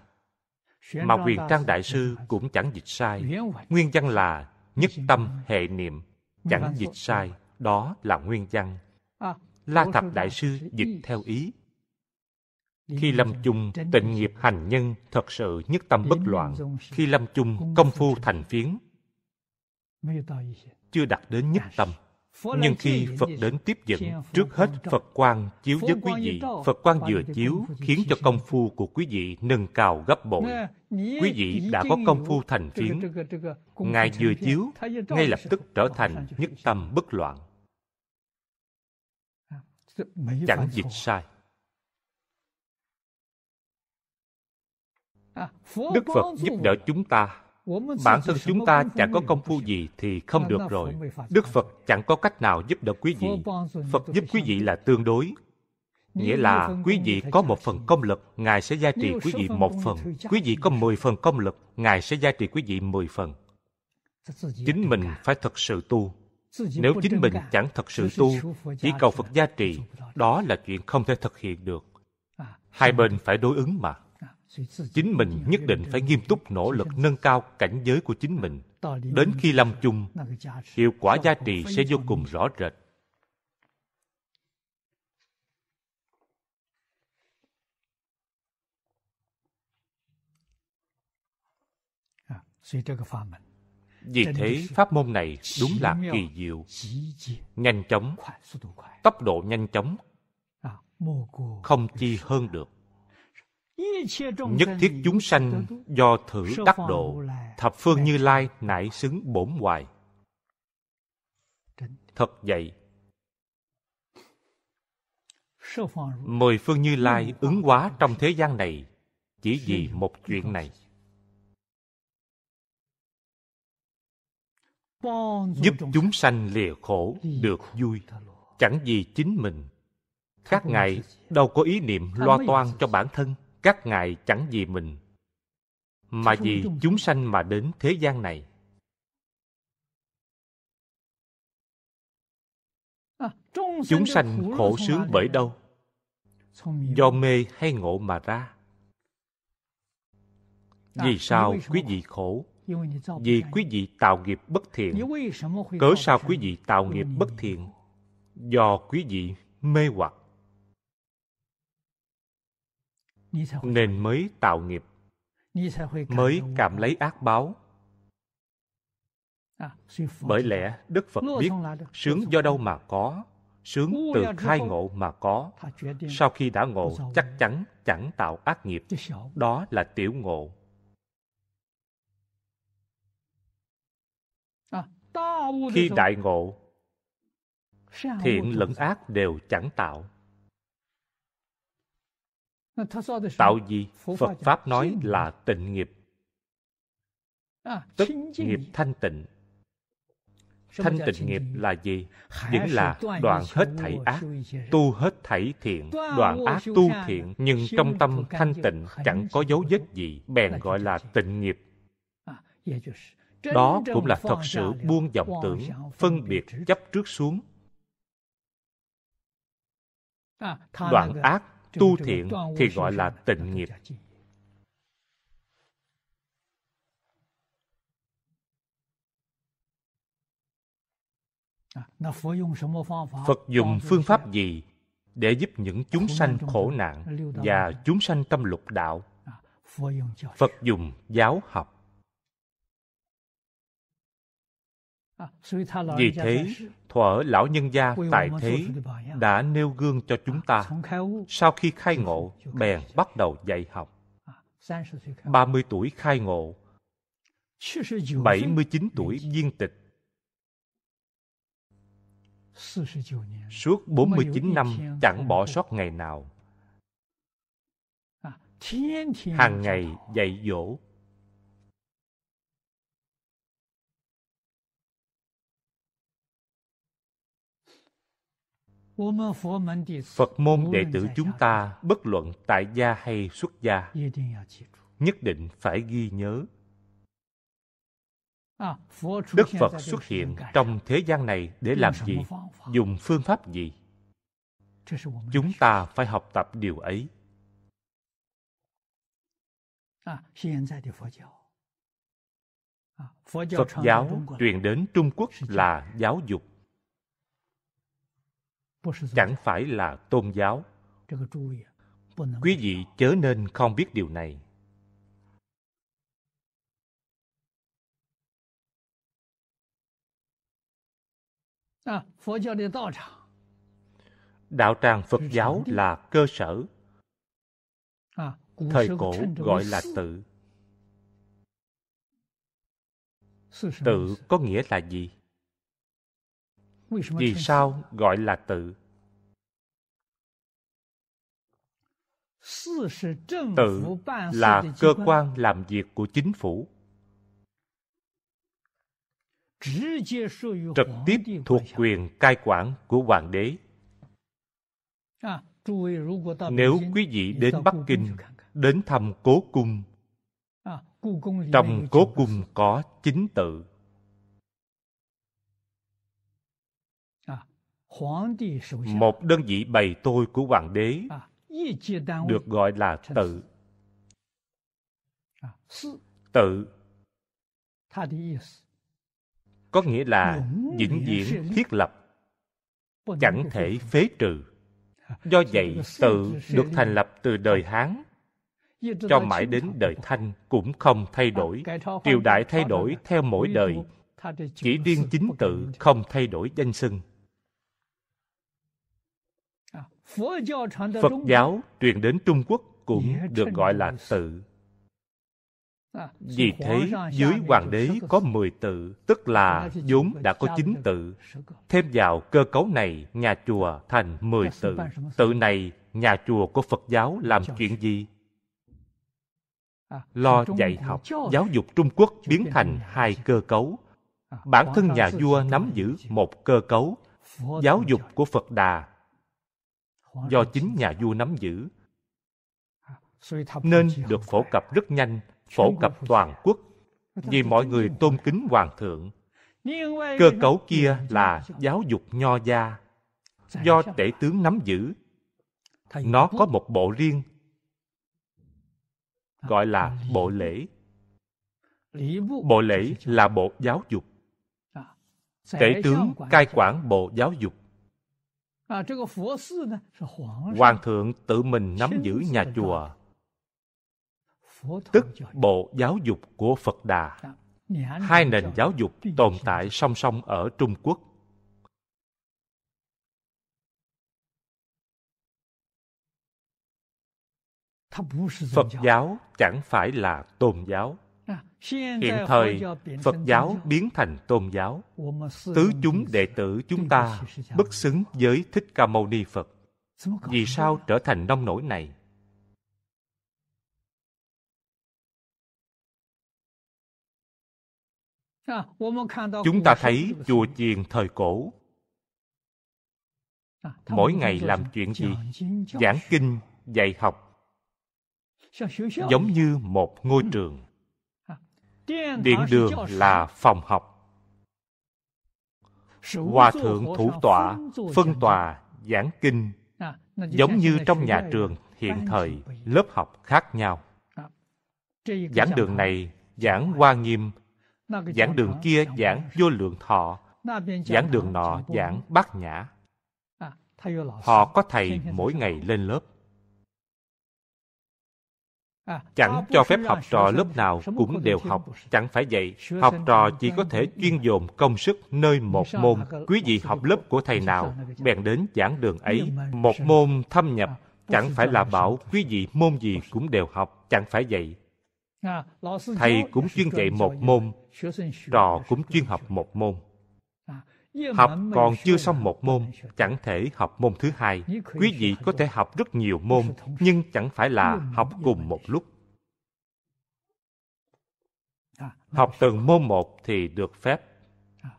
Mà Quyền Trang Đại Sư cũng chẳng dịch sai. Nguyên văn là nhất tâm hệ niệm, chẳng dịch sai. Đó là nguyên văn. La Thập Đại Sư dịch theo ý. Khi lâm chung tịnh nghiệp hành nhân thật sự nhất tâm bất loạn. Khi lâm chung công phu thành phiến, chưa đạt đến nhất tâm. Nhưng khi Phật đến tiếp dẫn, trước hết Phật quan chiếu với quý vị. Phật quan vừa chiếu khiến cho công phu của quý vị nâng cao gấp bội. Quý vị đã có công phu thành phiến. Ngài vừa chiếu, ngay lập tức trở thành nhất tâm bất loạn. À, Chẳng dịch sai. đức phật giúp đỡ chúng ta bản thân chúng ta chẳng có công phu gì thì không được rồi đức phật chẳng có cách nào giúp đỡ quý vị phật giúp quý vị là tương đối nghĩa là quý vị có một phần công lực ngài sẽ gia trì quý vị một phần quý vị có mười phần công lực ngài sẽ gia trì quý vị mười phần chính mình phải thật sự tu nếu chính mình chẳng thật sự tu chỉ cầu phật gia trì đó là chuyện không thể thực hiện được à, hai bên phải đối ứng mà chính mình nhất định phải nghiêm túc nỗ lực nâng cao cảnh giới của chính mình đến khi lâm chung hiệu quả giá trị sẽ vô cùng rõ rệt vì thế pháp môn này đúng là kỳ diệu nhanh chóng tốc độ nhanh chóng không chi hơn được Nhất thiết chúng sanh do thử đắc độ, thập phương như lai nải xứng bổn hoài. Thật vậy, mười phương như lai ứng hóa trong thế gian này chỉ vì một chuyện này giúp chúng sanh lìa khổ được vui chẳng vì chính mình các ngài đâu có ý niệm lo toan cho bản thân các ngài chẳng vì mình mà vì chúng sanh mà đến thế gian này à, chúng sanh khổ sướng bởi đâu do mê hay ngộ mà ra à, vì sao quý vị khổ vì quý vị tạo nghiệp bất thiện cớ sao quý vị tạo nghiệp bất thiện do quý vị mê hoặc nên mới tạo nghiệp mới cảm lấy ác báo bởi lẽ đức phật biết sướng do đâu mà có sướng từ khai ngộ mà có sau khi đã ngộ chắc chắn chẳng tạo ác nghiệp đó là tiểu ngộ khi đại ngộ thiện lẫn ác đều chẳng tạo tạo gì phật pháp nói là tịnh nghiệp à, tức nghiệp thanh tịnh thanh tịnh nghiệp là gì vẫn là đoạn hết thảy ác tu hết thảy thiện đoạn ác tu thiện nhưng trong tâm thanh tịnh chẳng có dấu vết gì bèn gọi là tịnh nghiệp à, dạ đó cũng là thật sự buông vọng tưởng phân biệt chấp trước xuống à, đoạn ác tu thiện thì gọi là tịnh nghiệp à, phật dùng phương pháp gì để giúp những chúng sanh khổ nạn và chúng sanh tâm lục đạo à, phật dùng giáo học À, Vì thế, thuở lão nhân gia tại thế đã nêu gương cho chúng ta. Sau khi khai ngộ, bèn bắt đầu dạy học. 30 à, tuổi khai ngộ, 79 tuổi viên tịch. Suốt 49 năm chẳng bỏ sót ngày nào. À, Hàng ngày dạy dỗ, Phật môn đệ tử chúng ta, bất luận tại gia hay xuất gia, nhất định phải ghi nhớ. À, Đức Phật xuất hiện trong thế gian này để làm gì? Dùng phương pháp gì? Chúng ta phải học tập điều ấy. À, à, Phật giáo truyền đến Trung Quốc là giáo dục chẳng phải là tôn giáo à, quý vị chớ nên không biết điều này à, đạo tràng phật giáo là cơ sở à, thời cổ gọi là tự tự có nghĩa là gì vì sao gọi là tự tự là cơ quan làm việc của chính phủ trực tiếp thuộc quyền cai quản của hoàng đế nếu quý vị đến bắc kinh đến thăm cố cung trong cố cung có chính tự Một đơn vị bày tôi của hoàng đế được gọi là tự. Tự có nghĩa là vĩnh viễn thiết lập, chẳng thể phế trừ. À, Do vậy, tự được thành lập từ đời Hán cho mãi đến đời Thanh cũng không thay à, đổi. Triều đại thay đổi theo mỗi đời, chỉ riêng chính tự không thay đổi danh xưng. Phật giáo truyền đến Trung Quốc cũng được gọi là tự. À, Vì thế, dưới hoàng đế có 10 tự, tức là vốn đã có 9 tự. Thêm vào cơ cấu này, nhà chùa thành 10 tự. Tự này, nhà chùa của Phật giáo làm chuyện gì? À, Lo dạy học, giáo dục Trung Quốc biến thành hai cơ cấu. À, Bản thân nhà vua nắm giữ một cơ cấu, giáo dục của Phật Đà do chính nhà vua nắm giữ nên được phổ cập rất nhanh phổ cập toàn quốc vì mọi người tôn kính hoàng thượng cơ cấu kia là giáo dục nho gia do tể tướng nắm giữ nó có một bộ riêng gọi là bộ lễ bộ lễ là bộ giáo dục tể tướng cai quản bộ giáo dục Hoàng thượng tự mình nắm giữ nhà chùa, tức bộ giáo dục của Phật Đà. Dạ, Hai nền giáo dục tồn tại song song ở Trung Quốc. Phật giáo chẳng phải là tôn giáo. Hiện thời, Phật giáo biến thành tôn giáo. Tứ chúng đệ tử chúng ta bất xứng với Thích Ca Mâu Ni Phật. Vì sao trở thành nông nổi này? Chúng ta thấy chùa chiền thời cổ mỗi ngày làm chuyện gì? Giảng kinh, dạy học giống như một ngôi ừ. trường điện đường là phòng học hòa thượng thủ tọa phân tòa giảng kinh giống như trong nhà trường hiện thời lớp học khác nhau giảng đường này giảng hoa nghiêm giảng đường kia giảng vô lượng thọ giảng đường nọ giảng bát nhã họ có thầy mỗi ngày lên lớp chẳng cho phép học trò lớp nào à, cũng đều học chẳng phải vậy à, học trò chỉ có thể chuyên dồn công sức nơi một môn quý vị học lớp của thầy nào bèn đến giảng đường ấy một môn thâm nhập chẳng phải là bảo quý vị môn gì cũng đều học chẳng phải vậy thầy cũng chuyên dạy một môn trò cũng chuyên học một môn Học còn chưa xong một môn, chẳng thể học môn thứ hai. Quý vị có thể học rất nhiều môn, nhưng chẳng phải là học cùng một lúc. À, học từng môn một thì được phép. À,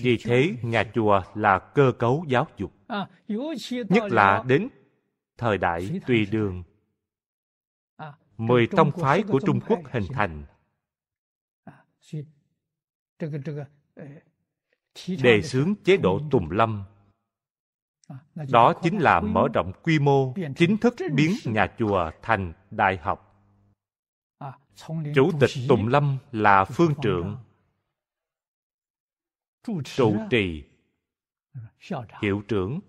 Vì thế, nhà chùa là cơ cấu giáo dục. À, Nhất là đến thời đại tùy đường. Mười tông phái của Trung Quốc hình thành đề xướng chế độ Tùng Lâm. À, đó chính là mở rộng quy mô, chính thức biến nhà chùa thành đại học. À, Chủ tịch Tùng Lâm là phương trưởng, trụ trì, hiệu trưởng.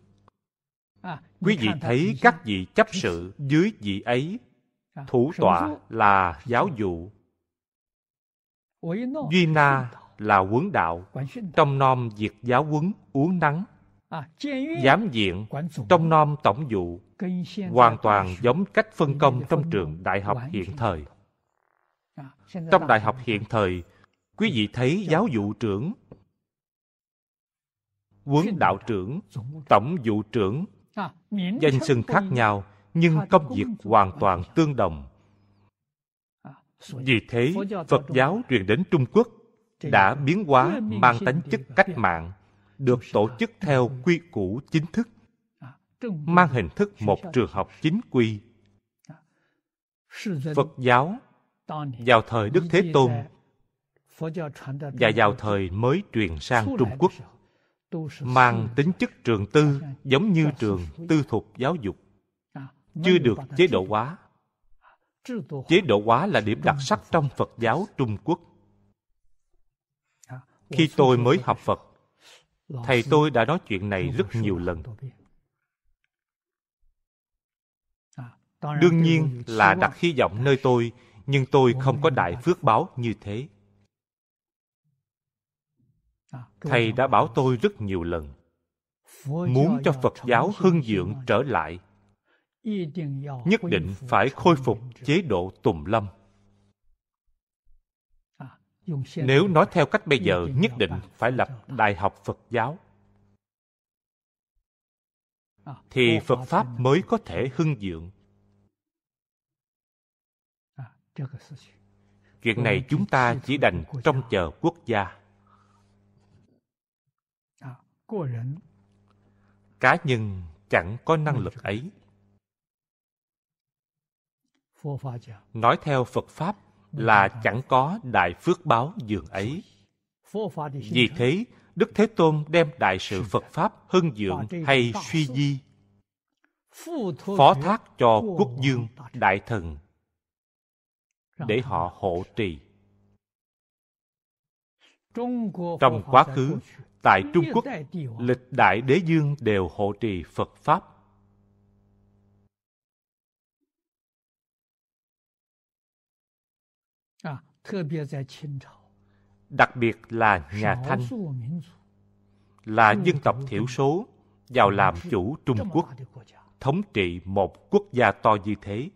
À, Quý vị thấy các vị chấp sự dưới vị ấy, thủ tọa là giáo vụ. Duy Na là quấn đạo, trong nom diệt giáo quấn, uống nắng. À, giám diện, trong nom tổng vụ, hoàn toàn giống cách phân công trong trường đại học hiện thời. À, trong đại học hiện thời, quý vị thấy dạ. giáo vụ trưởng, quấn đạo dạ. trưởng, tổng vụ trưởng, à, danh xưng khác nhau, nhưng công việc hoàn toàn tương đồng. Vì thế, Phật giáo truyền đến Trung Quốc đã biến hóa mang tính chất cách mạng, được tổ chức theo quy củ chính thức, à, mang hình thức một trường học chính quy. À, phật giáo vào thời Đức Thế Tôn và vào thời mới truyền sang Trung Quốc mang tính chất trường tư giống như trường tư thục giáo dục à, chưa được chế độ hóa chế độ hóa là điểm đặc sắc trong phật giáo trung quốc khi tôi mới học phật thầy tôi đã nói chuyện này rất nhiều lần à, đương nhiên là đặt hy vọng nơi tôi nhưng tôi không có đại phước báo như thế à, thầy đã bảo tôi rất nhiều lần muốn cho phật giáo hưng vượng trở lại nhất định phải khôi phục chế độ tùng lâm nếu nói theo cách bây giờ, nhất định phải lập Đại học Phật giáo. À, Thì Phật Pháp mới có thể hưng dượng. À, Chuyện này chúng ta chỉ đành trông chờ quốc gia. À, Cá nhân chẳng có năng lực ấy. Nói theo Phật Pháp, là chẳng có đại phước báo dường ấy. Vì thế, Đức Thế Tôn đem đại sự Phật Pháp hưng dưỡng hay suy di phó thác cho quốc dương đại thần để họ hộ trì. Trong quá khứ, tại Trung Quốc, lịch đại đế dương đều hộ trì Phật Pháp Đặc biệt là nhà Thanh là dân tộc thiểu số vào làm chủ Trung Quốc, thống trị một quốc gia to như thế.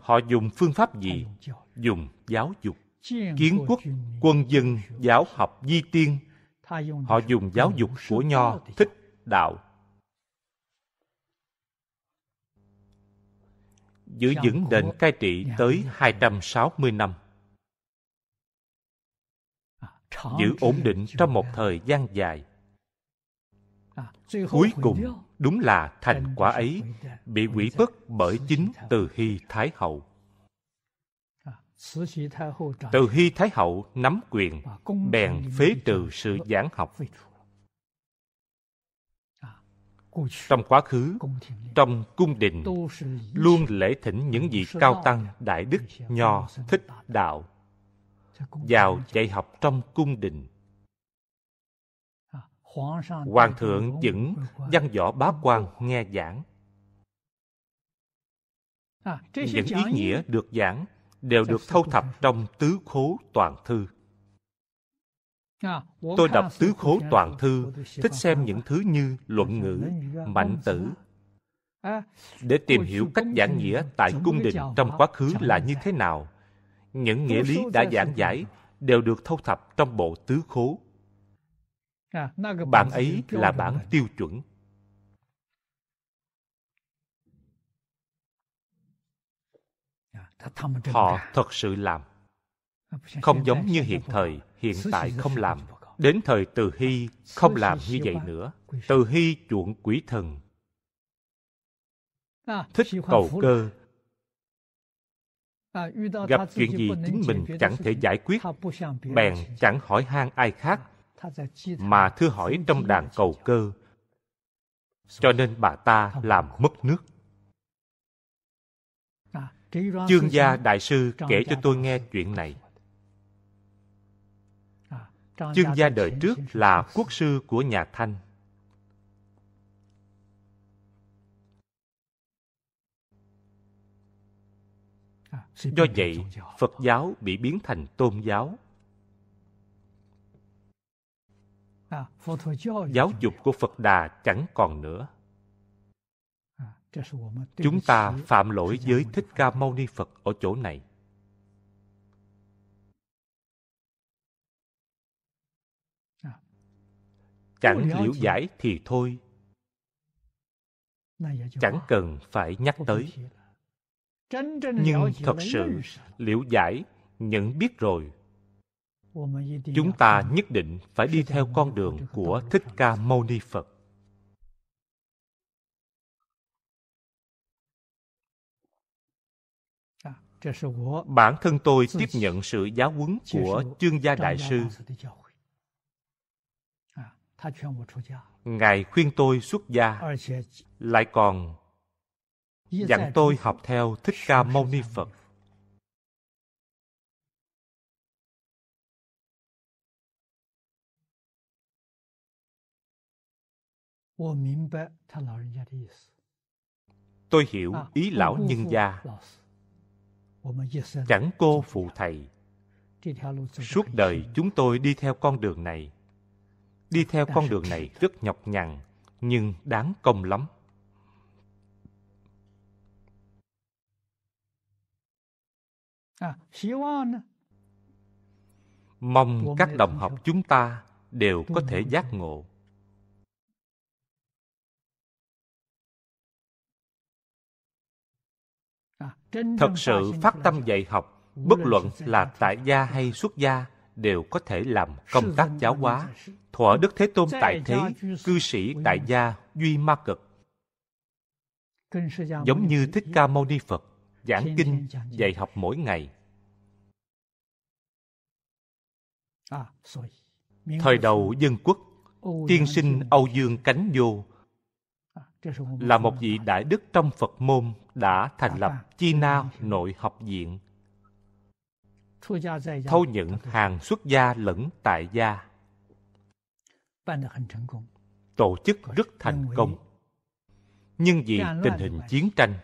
Họ dùng phương pháp gì? Dùng giáo dục. Kiến quốc, quân dân, giáo học, di tiên. Họ dùng giáo dục của Nho, thích, đạo, giữ vững nền cai trị tới 260 năm. À, giữ ổn định trong một thời gian dài. À, Cuối cùng, đúng là thành quả ấy bị quỷ bất bởi chính Từ Hy Thái Hậu. À, Từ Hy Thái Hậu nắm quyền, bèn phế trừ sự giảng học trong quá khứ trong cung đình luôn lễ thỉnh những vị cao tăng đại đức nho thích đạo vào dạy học trong cung đình à, hoàng thượng dẫn văn võ bá quan nghe giảng à, những ý nghĩa được giảng đều được thâu thập trong tứ khố toàn thư Tôi đọc tứ khố toàn thư, thích xem những thứ như luận ngữ, mạnh tử, để tìm hiểu cách giảng nghĩa tại cung đình trong quá khứ là như thế nào. Những nghĩa lý đã giảng giải đều được thâu thập trong bộ tứ khố. À, bản ấy là bản tiêu chuẩn. À, Họ thật sự làm. Ờ, không giống như hiện thời hiện tại không làm đến thời từ hy không làm như vậy nữa từ hy chuộng quỷ thần à, thích cầu cơ à, gặp chuyện gì chính mình chẳng thể giải quyết bèn chẳng hỏi han ai à, khác mà thưa hỏi trong đàn cầu cơ cho nên bà ta làm mất nước chương gia đại sư kể cho tôi nghe chuyện này Chương gia đời trước là quốc sư của nhà Thanh. À, Do vậy, Phật giáo bị biến thành tôn giáo. À, giáo dục của Phật Đà chẳng còn nữa. À, Chúng ta phạm lỗi với Thích Ca Mâu Ni Phật ở chỗ này. chẳng liễu giải thì thôi chẳng cần phải nhắc tới nhưng thật sự liễu giải nhận biết rồi chúng ta nhất định phải đi theo con đường của thích ca mâu ni phật à, bản thân tôi tiếp nhận sự giáo huấn của chương gia đại sư Ngài khuyên tôi xuất gia, lại còn dặn tôi học theo Thích Ca Mâu Ni Phật. Tôi hiểu ý lão nhân gia. Chẳng cô phụ thầy. Suốt đời chúng tôi đi theo con đường này. Đi theo con đường này rất nhọc nhằn, nhưng đáng công lắm. À, Mong các đồng học chúng ta đều có thể giác ngộ. À, Thật sự phát tâm dạy học, bất luận là tại gia hay xuất gia, đều có thể làm công tác giáo hóa, thuở Đức Thế Tôn tại thế, cư sĩ tại gia Duy Ma Cực. Giống như Thích Ca Mâu Ni Phật, giảng kinh, dạy học mỗi ngày. À, Thời đầu dân quốc, tiên sinh Âu Dương Cánh Vô à, là một vị đại đức trong Phật môn đã thành lập Chi Na Nội Học Viện thâu nhận hàng xuất gia lẫn tại gia tổ chức rất thành công nhưng vì tình hình chiến tranh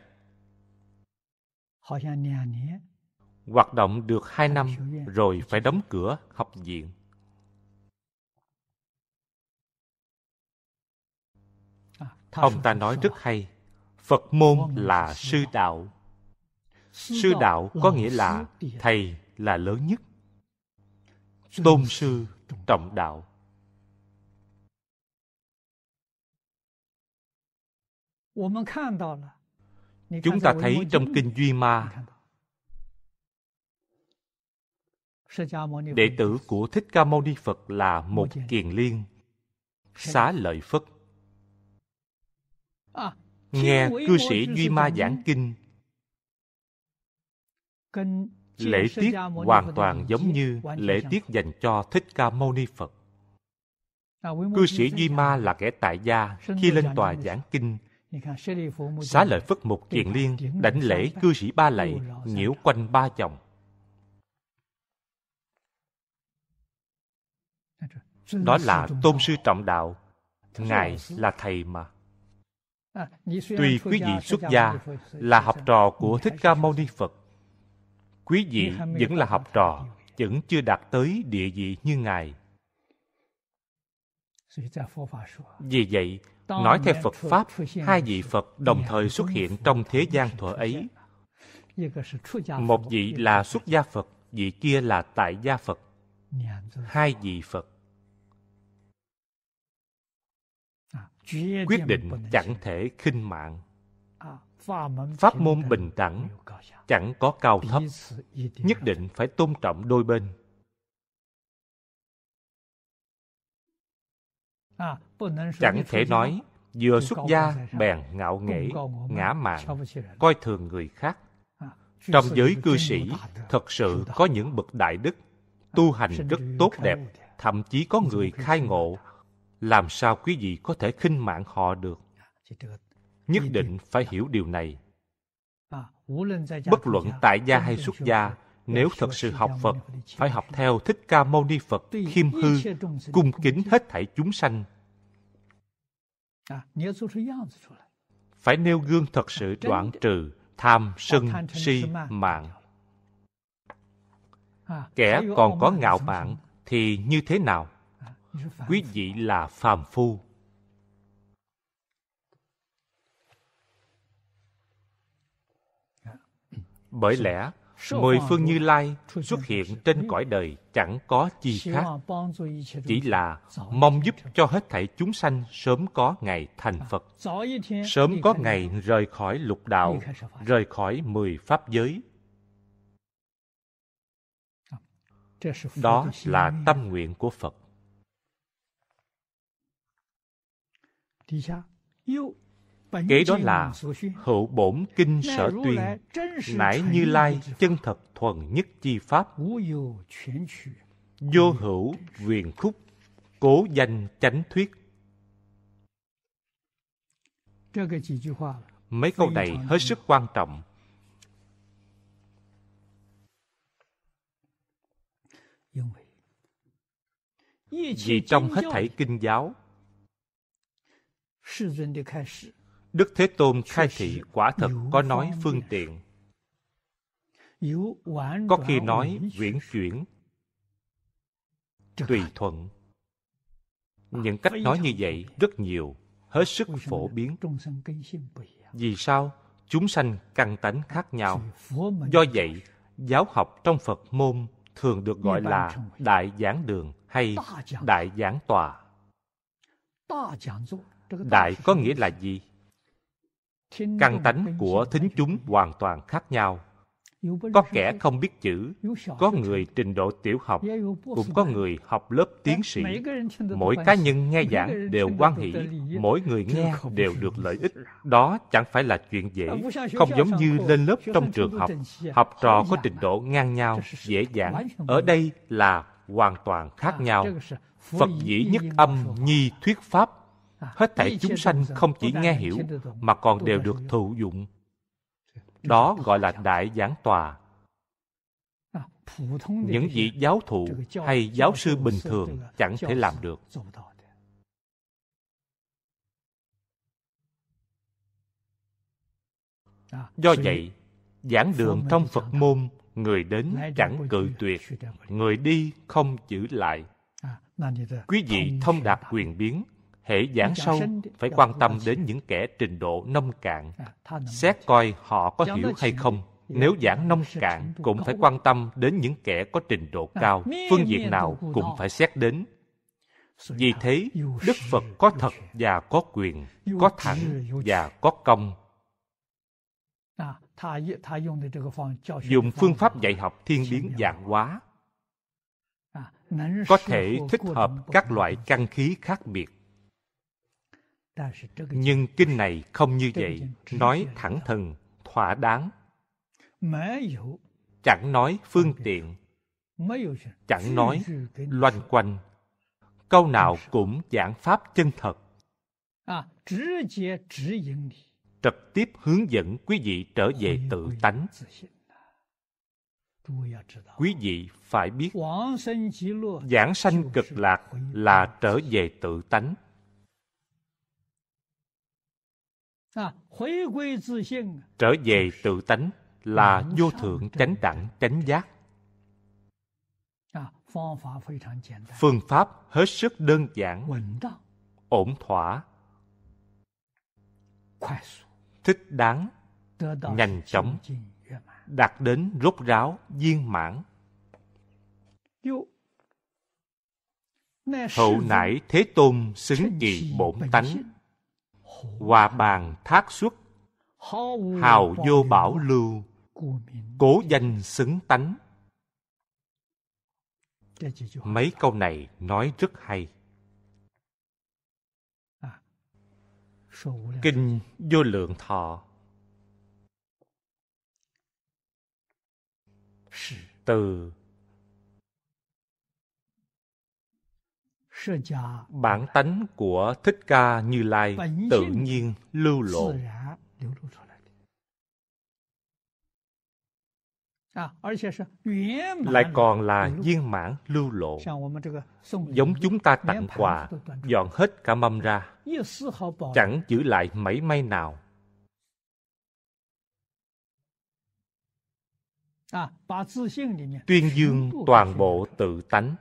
hoạt động được hai năm rồi phải đóng cửa học viện à, ông ta nói rất hay phật môn là sư đạo sư đạo có nghĩa là thầy là lớn nhất tôn sư trọng đạo chúng ta thấy trong kinh duy ma đệ tử của thích ca mâu ni phật là một kiền liên xá lợi phất à, nghe cư sĩ duy ma giảng kinh lễ tiết hoàn toàn giống như lễ tiết dành cho Thích Ca Mâu Ni Phật. À, cư sĩ Duy Ma là kẻ tại gia khi lên tòa giảng kinh. Xá lợi Phất Mục Kiền Liên đảnh lễ cư sĩ Ba Lạy nhiễu quanh ba vòng. Đó là tôn sư trọng đạo. Ngài là thầy mà. À, Tuy quý vị xuất gia là học trò của Thích Ca Mâu Ni Phật, quý vị vẫn là học trò vẫn chưa đạt tới địa vị như ngài vì vậy nói theo phật pháp hai vị phật đồng thời xuất hiện trong thế gian thuở ấy một vị là xuất gia phật vị kia là tại gia phật hai vị phật à, quyết định chẳng thể khinh mạng pháp môn bình đẳng chẳng có cao thấp nhất định phải tôn trọng đôi bên à, chẳng thể nói vừa xuất gia bèn ngạo nghễ ngã mạn coi thường người khác à, trong giới cư sĩ thật sự có những bậc đại đức à, tu hành rất tốt đẹp thậm chí có người khai ngộ làm sao quý vị có thể khinh mạng họ được dạ, nhất định phải hiểu điều này bất luận tại gia hay xuất gia nếu thật sự học phật phải học theo thích ca mâu ni phật khiêm hư cung kính hết thảy chúng sanh phải nêu gương thật sự đoạn trừ tham sân si mạng kẻ còn có ngạo mạn thì như thế nào quý vị là phàm phu Bởi lẽ, mười phương Như Lai xuất hiện trên cõi đời chẳng có chi khác, chỉ là mong giúp cho hết thảy chúng sanh sớm có ngày thành Phật, sớm có ngày rời khỏi lục đạo, rời khỏi mười pháp giới. Đó là tâm nguyện của Phật. Kế đó là hữu bổn kinh sở tuyên, nãi như lai chân thật thuần nhất chi pháp, vô hữu viền khúc, cố danh chánh thuyết. Mấy câu này hết sức quan trọng. Vì trong hết thảy kinh giáo, Đức Thế Tôn khai thị quả thật có nói phương tiện. Có khi nói quyển chuyển, tùy thuận. Những cách nói như vậy rất nhiều, hết sức phổ biến. À? Vì sao? Chúng sanh căn tánh khác nhau. Do vậy, giáo học trong Phật môn thường được gọi là Đại Giảng Đường hay Đại Giảng Tòa. Đại có nghĩa là gì? căn tánh của thính chúng hoàn toàn khác nhau có kẻ không biết chữ có người trình độ tiểu học cũng có người học lớp tiến sĩ mỗi cá nhân nghe giảng đều quan hỷ mỗi người nghe đều được lợi ích đó chẳng phải là chuyện dễ không giống như lên lớp trong trường học học trò có trình độ ngang nhau dễ dàng ở đây là hoàn toàn khác à, nhau phật dĩ nhất âm nhi thuyết pháp hết thảy chúng sanh không chỉ nghe hiểu mà còn đều được thụ dụng đó gọi là đại giảng tòa à, những vị giáo thụ hay giáo sư bình thường chẳng thể làm được à, à, do vậy giảng đường trong phật môn người đến chẳng cự tuyệt người đi không giữ lại quý vị thông đạt quyền biến Hễ giảng sâu phải quan tâm đến những kẻ trình độ nông cạn, à, xét coi họ có hiểu hay không. Nếu giảng nông cạn cũng phải quan tâm đến những kẻ có trình độ à, cao, phương diện nào cũng phải xét đến. Vì thế, Đức Phật có thật và có quyền, có thẳng và có công. À, dùng phương pháp dạy học thiên biến dạng hóa, có thể thích hợp các loại căn khí khác biệt nhưng kinh này không như vậy nói thẳng thừng thỏa đáng chẳng nói phương tiện chẳng nói loanh quanh câu nào cũng giảng pháp chân thật à, trực tiếp hướng dẫn quý vị trở về tự tánh quý vị phải biết giảng sanh cực lạc là trở về tự tánh À. trở về tự tánh là vô thượng chánh đẳng chánh giác phương pháp hết sức đơn giản ổn thỏa thích đáng nhanh chóng đạt đến rốt ráo viên mãn hậu nải thế tôn xứng kỳ bổn tánh Hòa bàn thác xuất Hào vô bảo lưu Cố danh xứng tánh Mấy câu này nói rất hay Kinh vô lượng thọ Từ bản tánh của thích ca như lai tự nhiên lưu lộ à, lại còn là viên mãn lưu lộ giống chúng ta tặng quà dọn hết cả mâm ra chẳng giữ lại mảy may nào à, tuyên dương toàn bộ tự tánh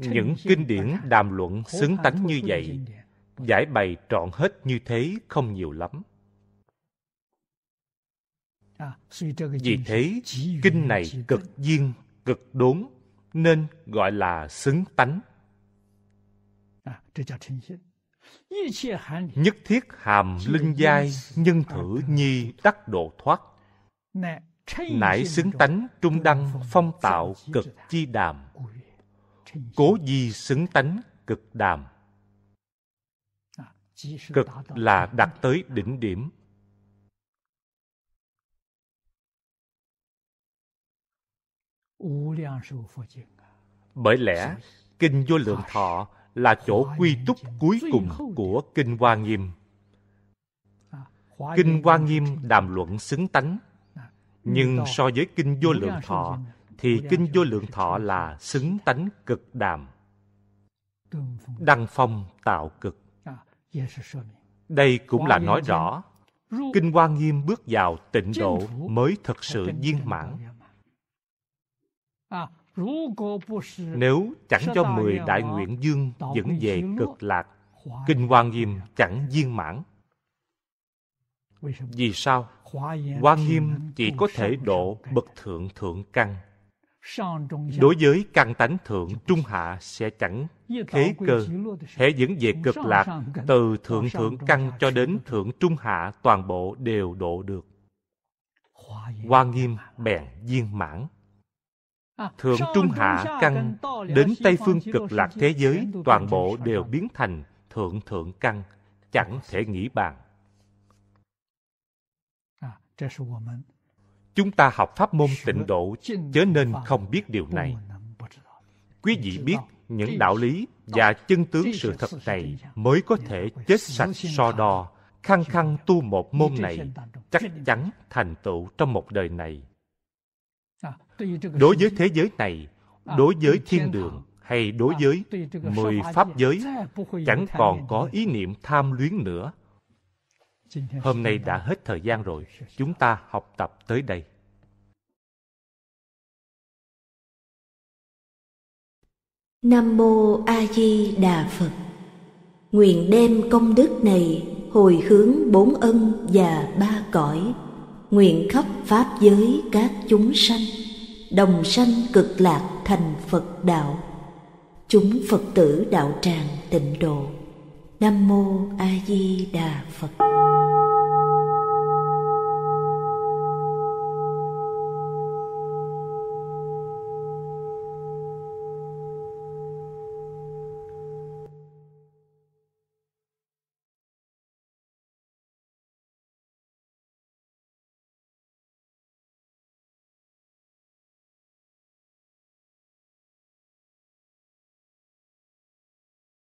những kinh điển đàm luận xứng tánh như vậy, giải bày trọn hết như thế không nhiều lắm. Vì thế, kinh này cực duyên, cực đốn, nên gọi là xứng tánh. Nhất thiết hàm linh giai, nhân thử nhi đắc độ thoát nãi xứng tánh trung đăng phong tạo cực chi đàm cố di xứng tánh cực đàm cực là đạt tới đỉnh điểm bởi lẽ kinh vô lượng thọ là chỗ quy túc cuối cùng của kinh hoa nghiêm kinh hoa nghiêm đàm luận xứng tánh nhưng so với kinh vô lượng thọ thì kinh vô lượng thọ là xứng tánh cực đàm đăng phong tạo cực đây cũng là nói rõ kinh hoa nghiêm bước vào tịnh độ mới thật sự viên mãn à, nếu chẳng cho mười đại nguyện dương dẫn về cực lạc kinh hoa nghiêm chẳng viên mãn vì sao Hoa nghiêm chỉ có thể độ bậc thượng thượng căn. Đối với căn tánh thượng trung hạ sẽ chẳng khế cơ. Hễ dẫn về cực lạc, từ thượng thượng căn cho đến thượng trung hạ toàn bộ đều độ được. Hoa nghiêm bèn viên mãn. À, thượng trung hạ căn đến Tây phương cực lạc thế giới toàn bộ đều biến thành thượng thượng căn, chẳng thể nghĩ bàn. Chúng ta học pháp môn tịnh độ, chớ nên không biết điều này. Quý vị biết những đạo lý và chân tướng sự thật này mới có thể chết sạch so đo, khăng khăng tu một môn này, chắc chắn thành tựu trong một đời này. Đối với thế giới này, đối với thiên đường hay đối với mười pháp giới, chẳng còn có ý niệm tham luyến nữa Hôm nay đã hết thời gian rồi, chúng ta học tập tới đây. Nam mô A Di Đà Phật. Nguyện đem công đức này hồi hướng bốn ân và ba cõi, nguyện khắp pháp giới các chúng sanh, đồng sanh cực lạc thành Phật đạo. Chúng Phật tử đạo tràng tịnh độ. Nam mô A Di Đà Phật.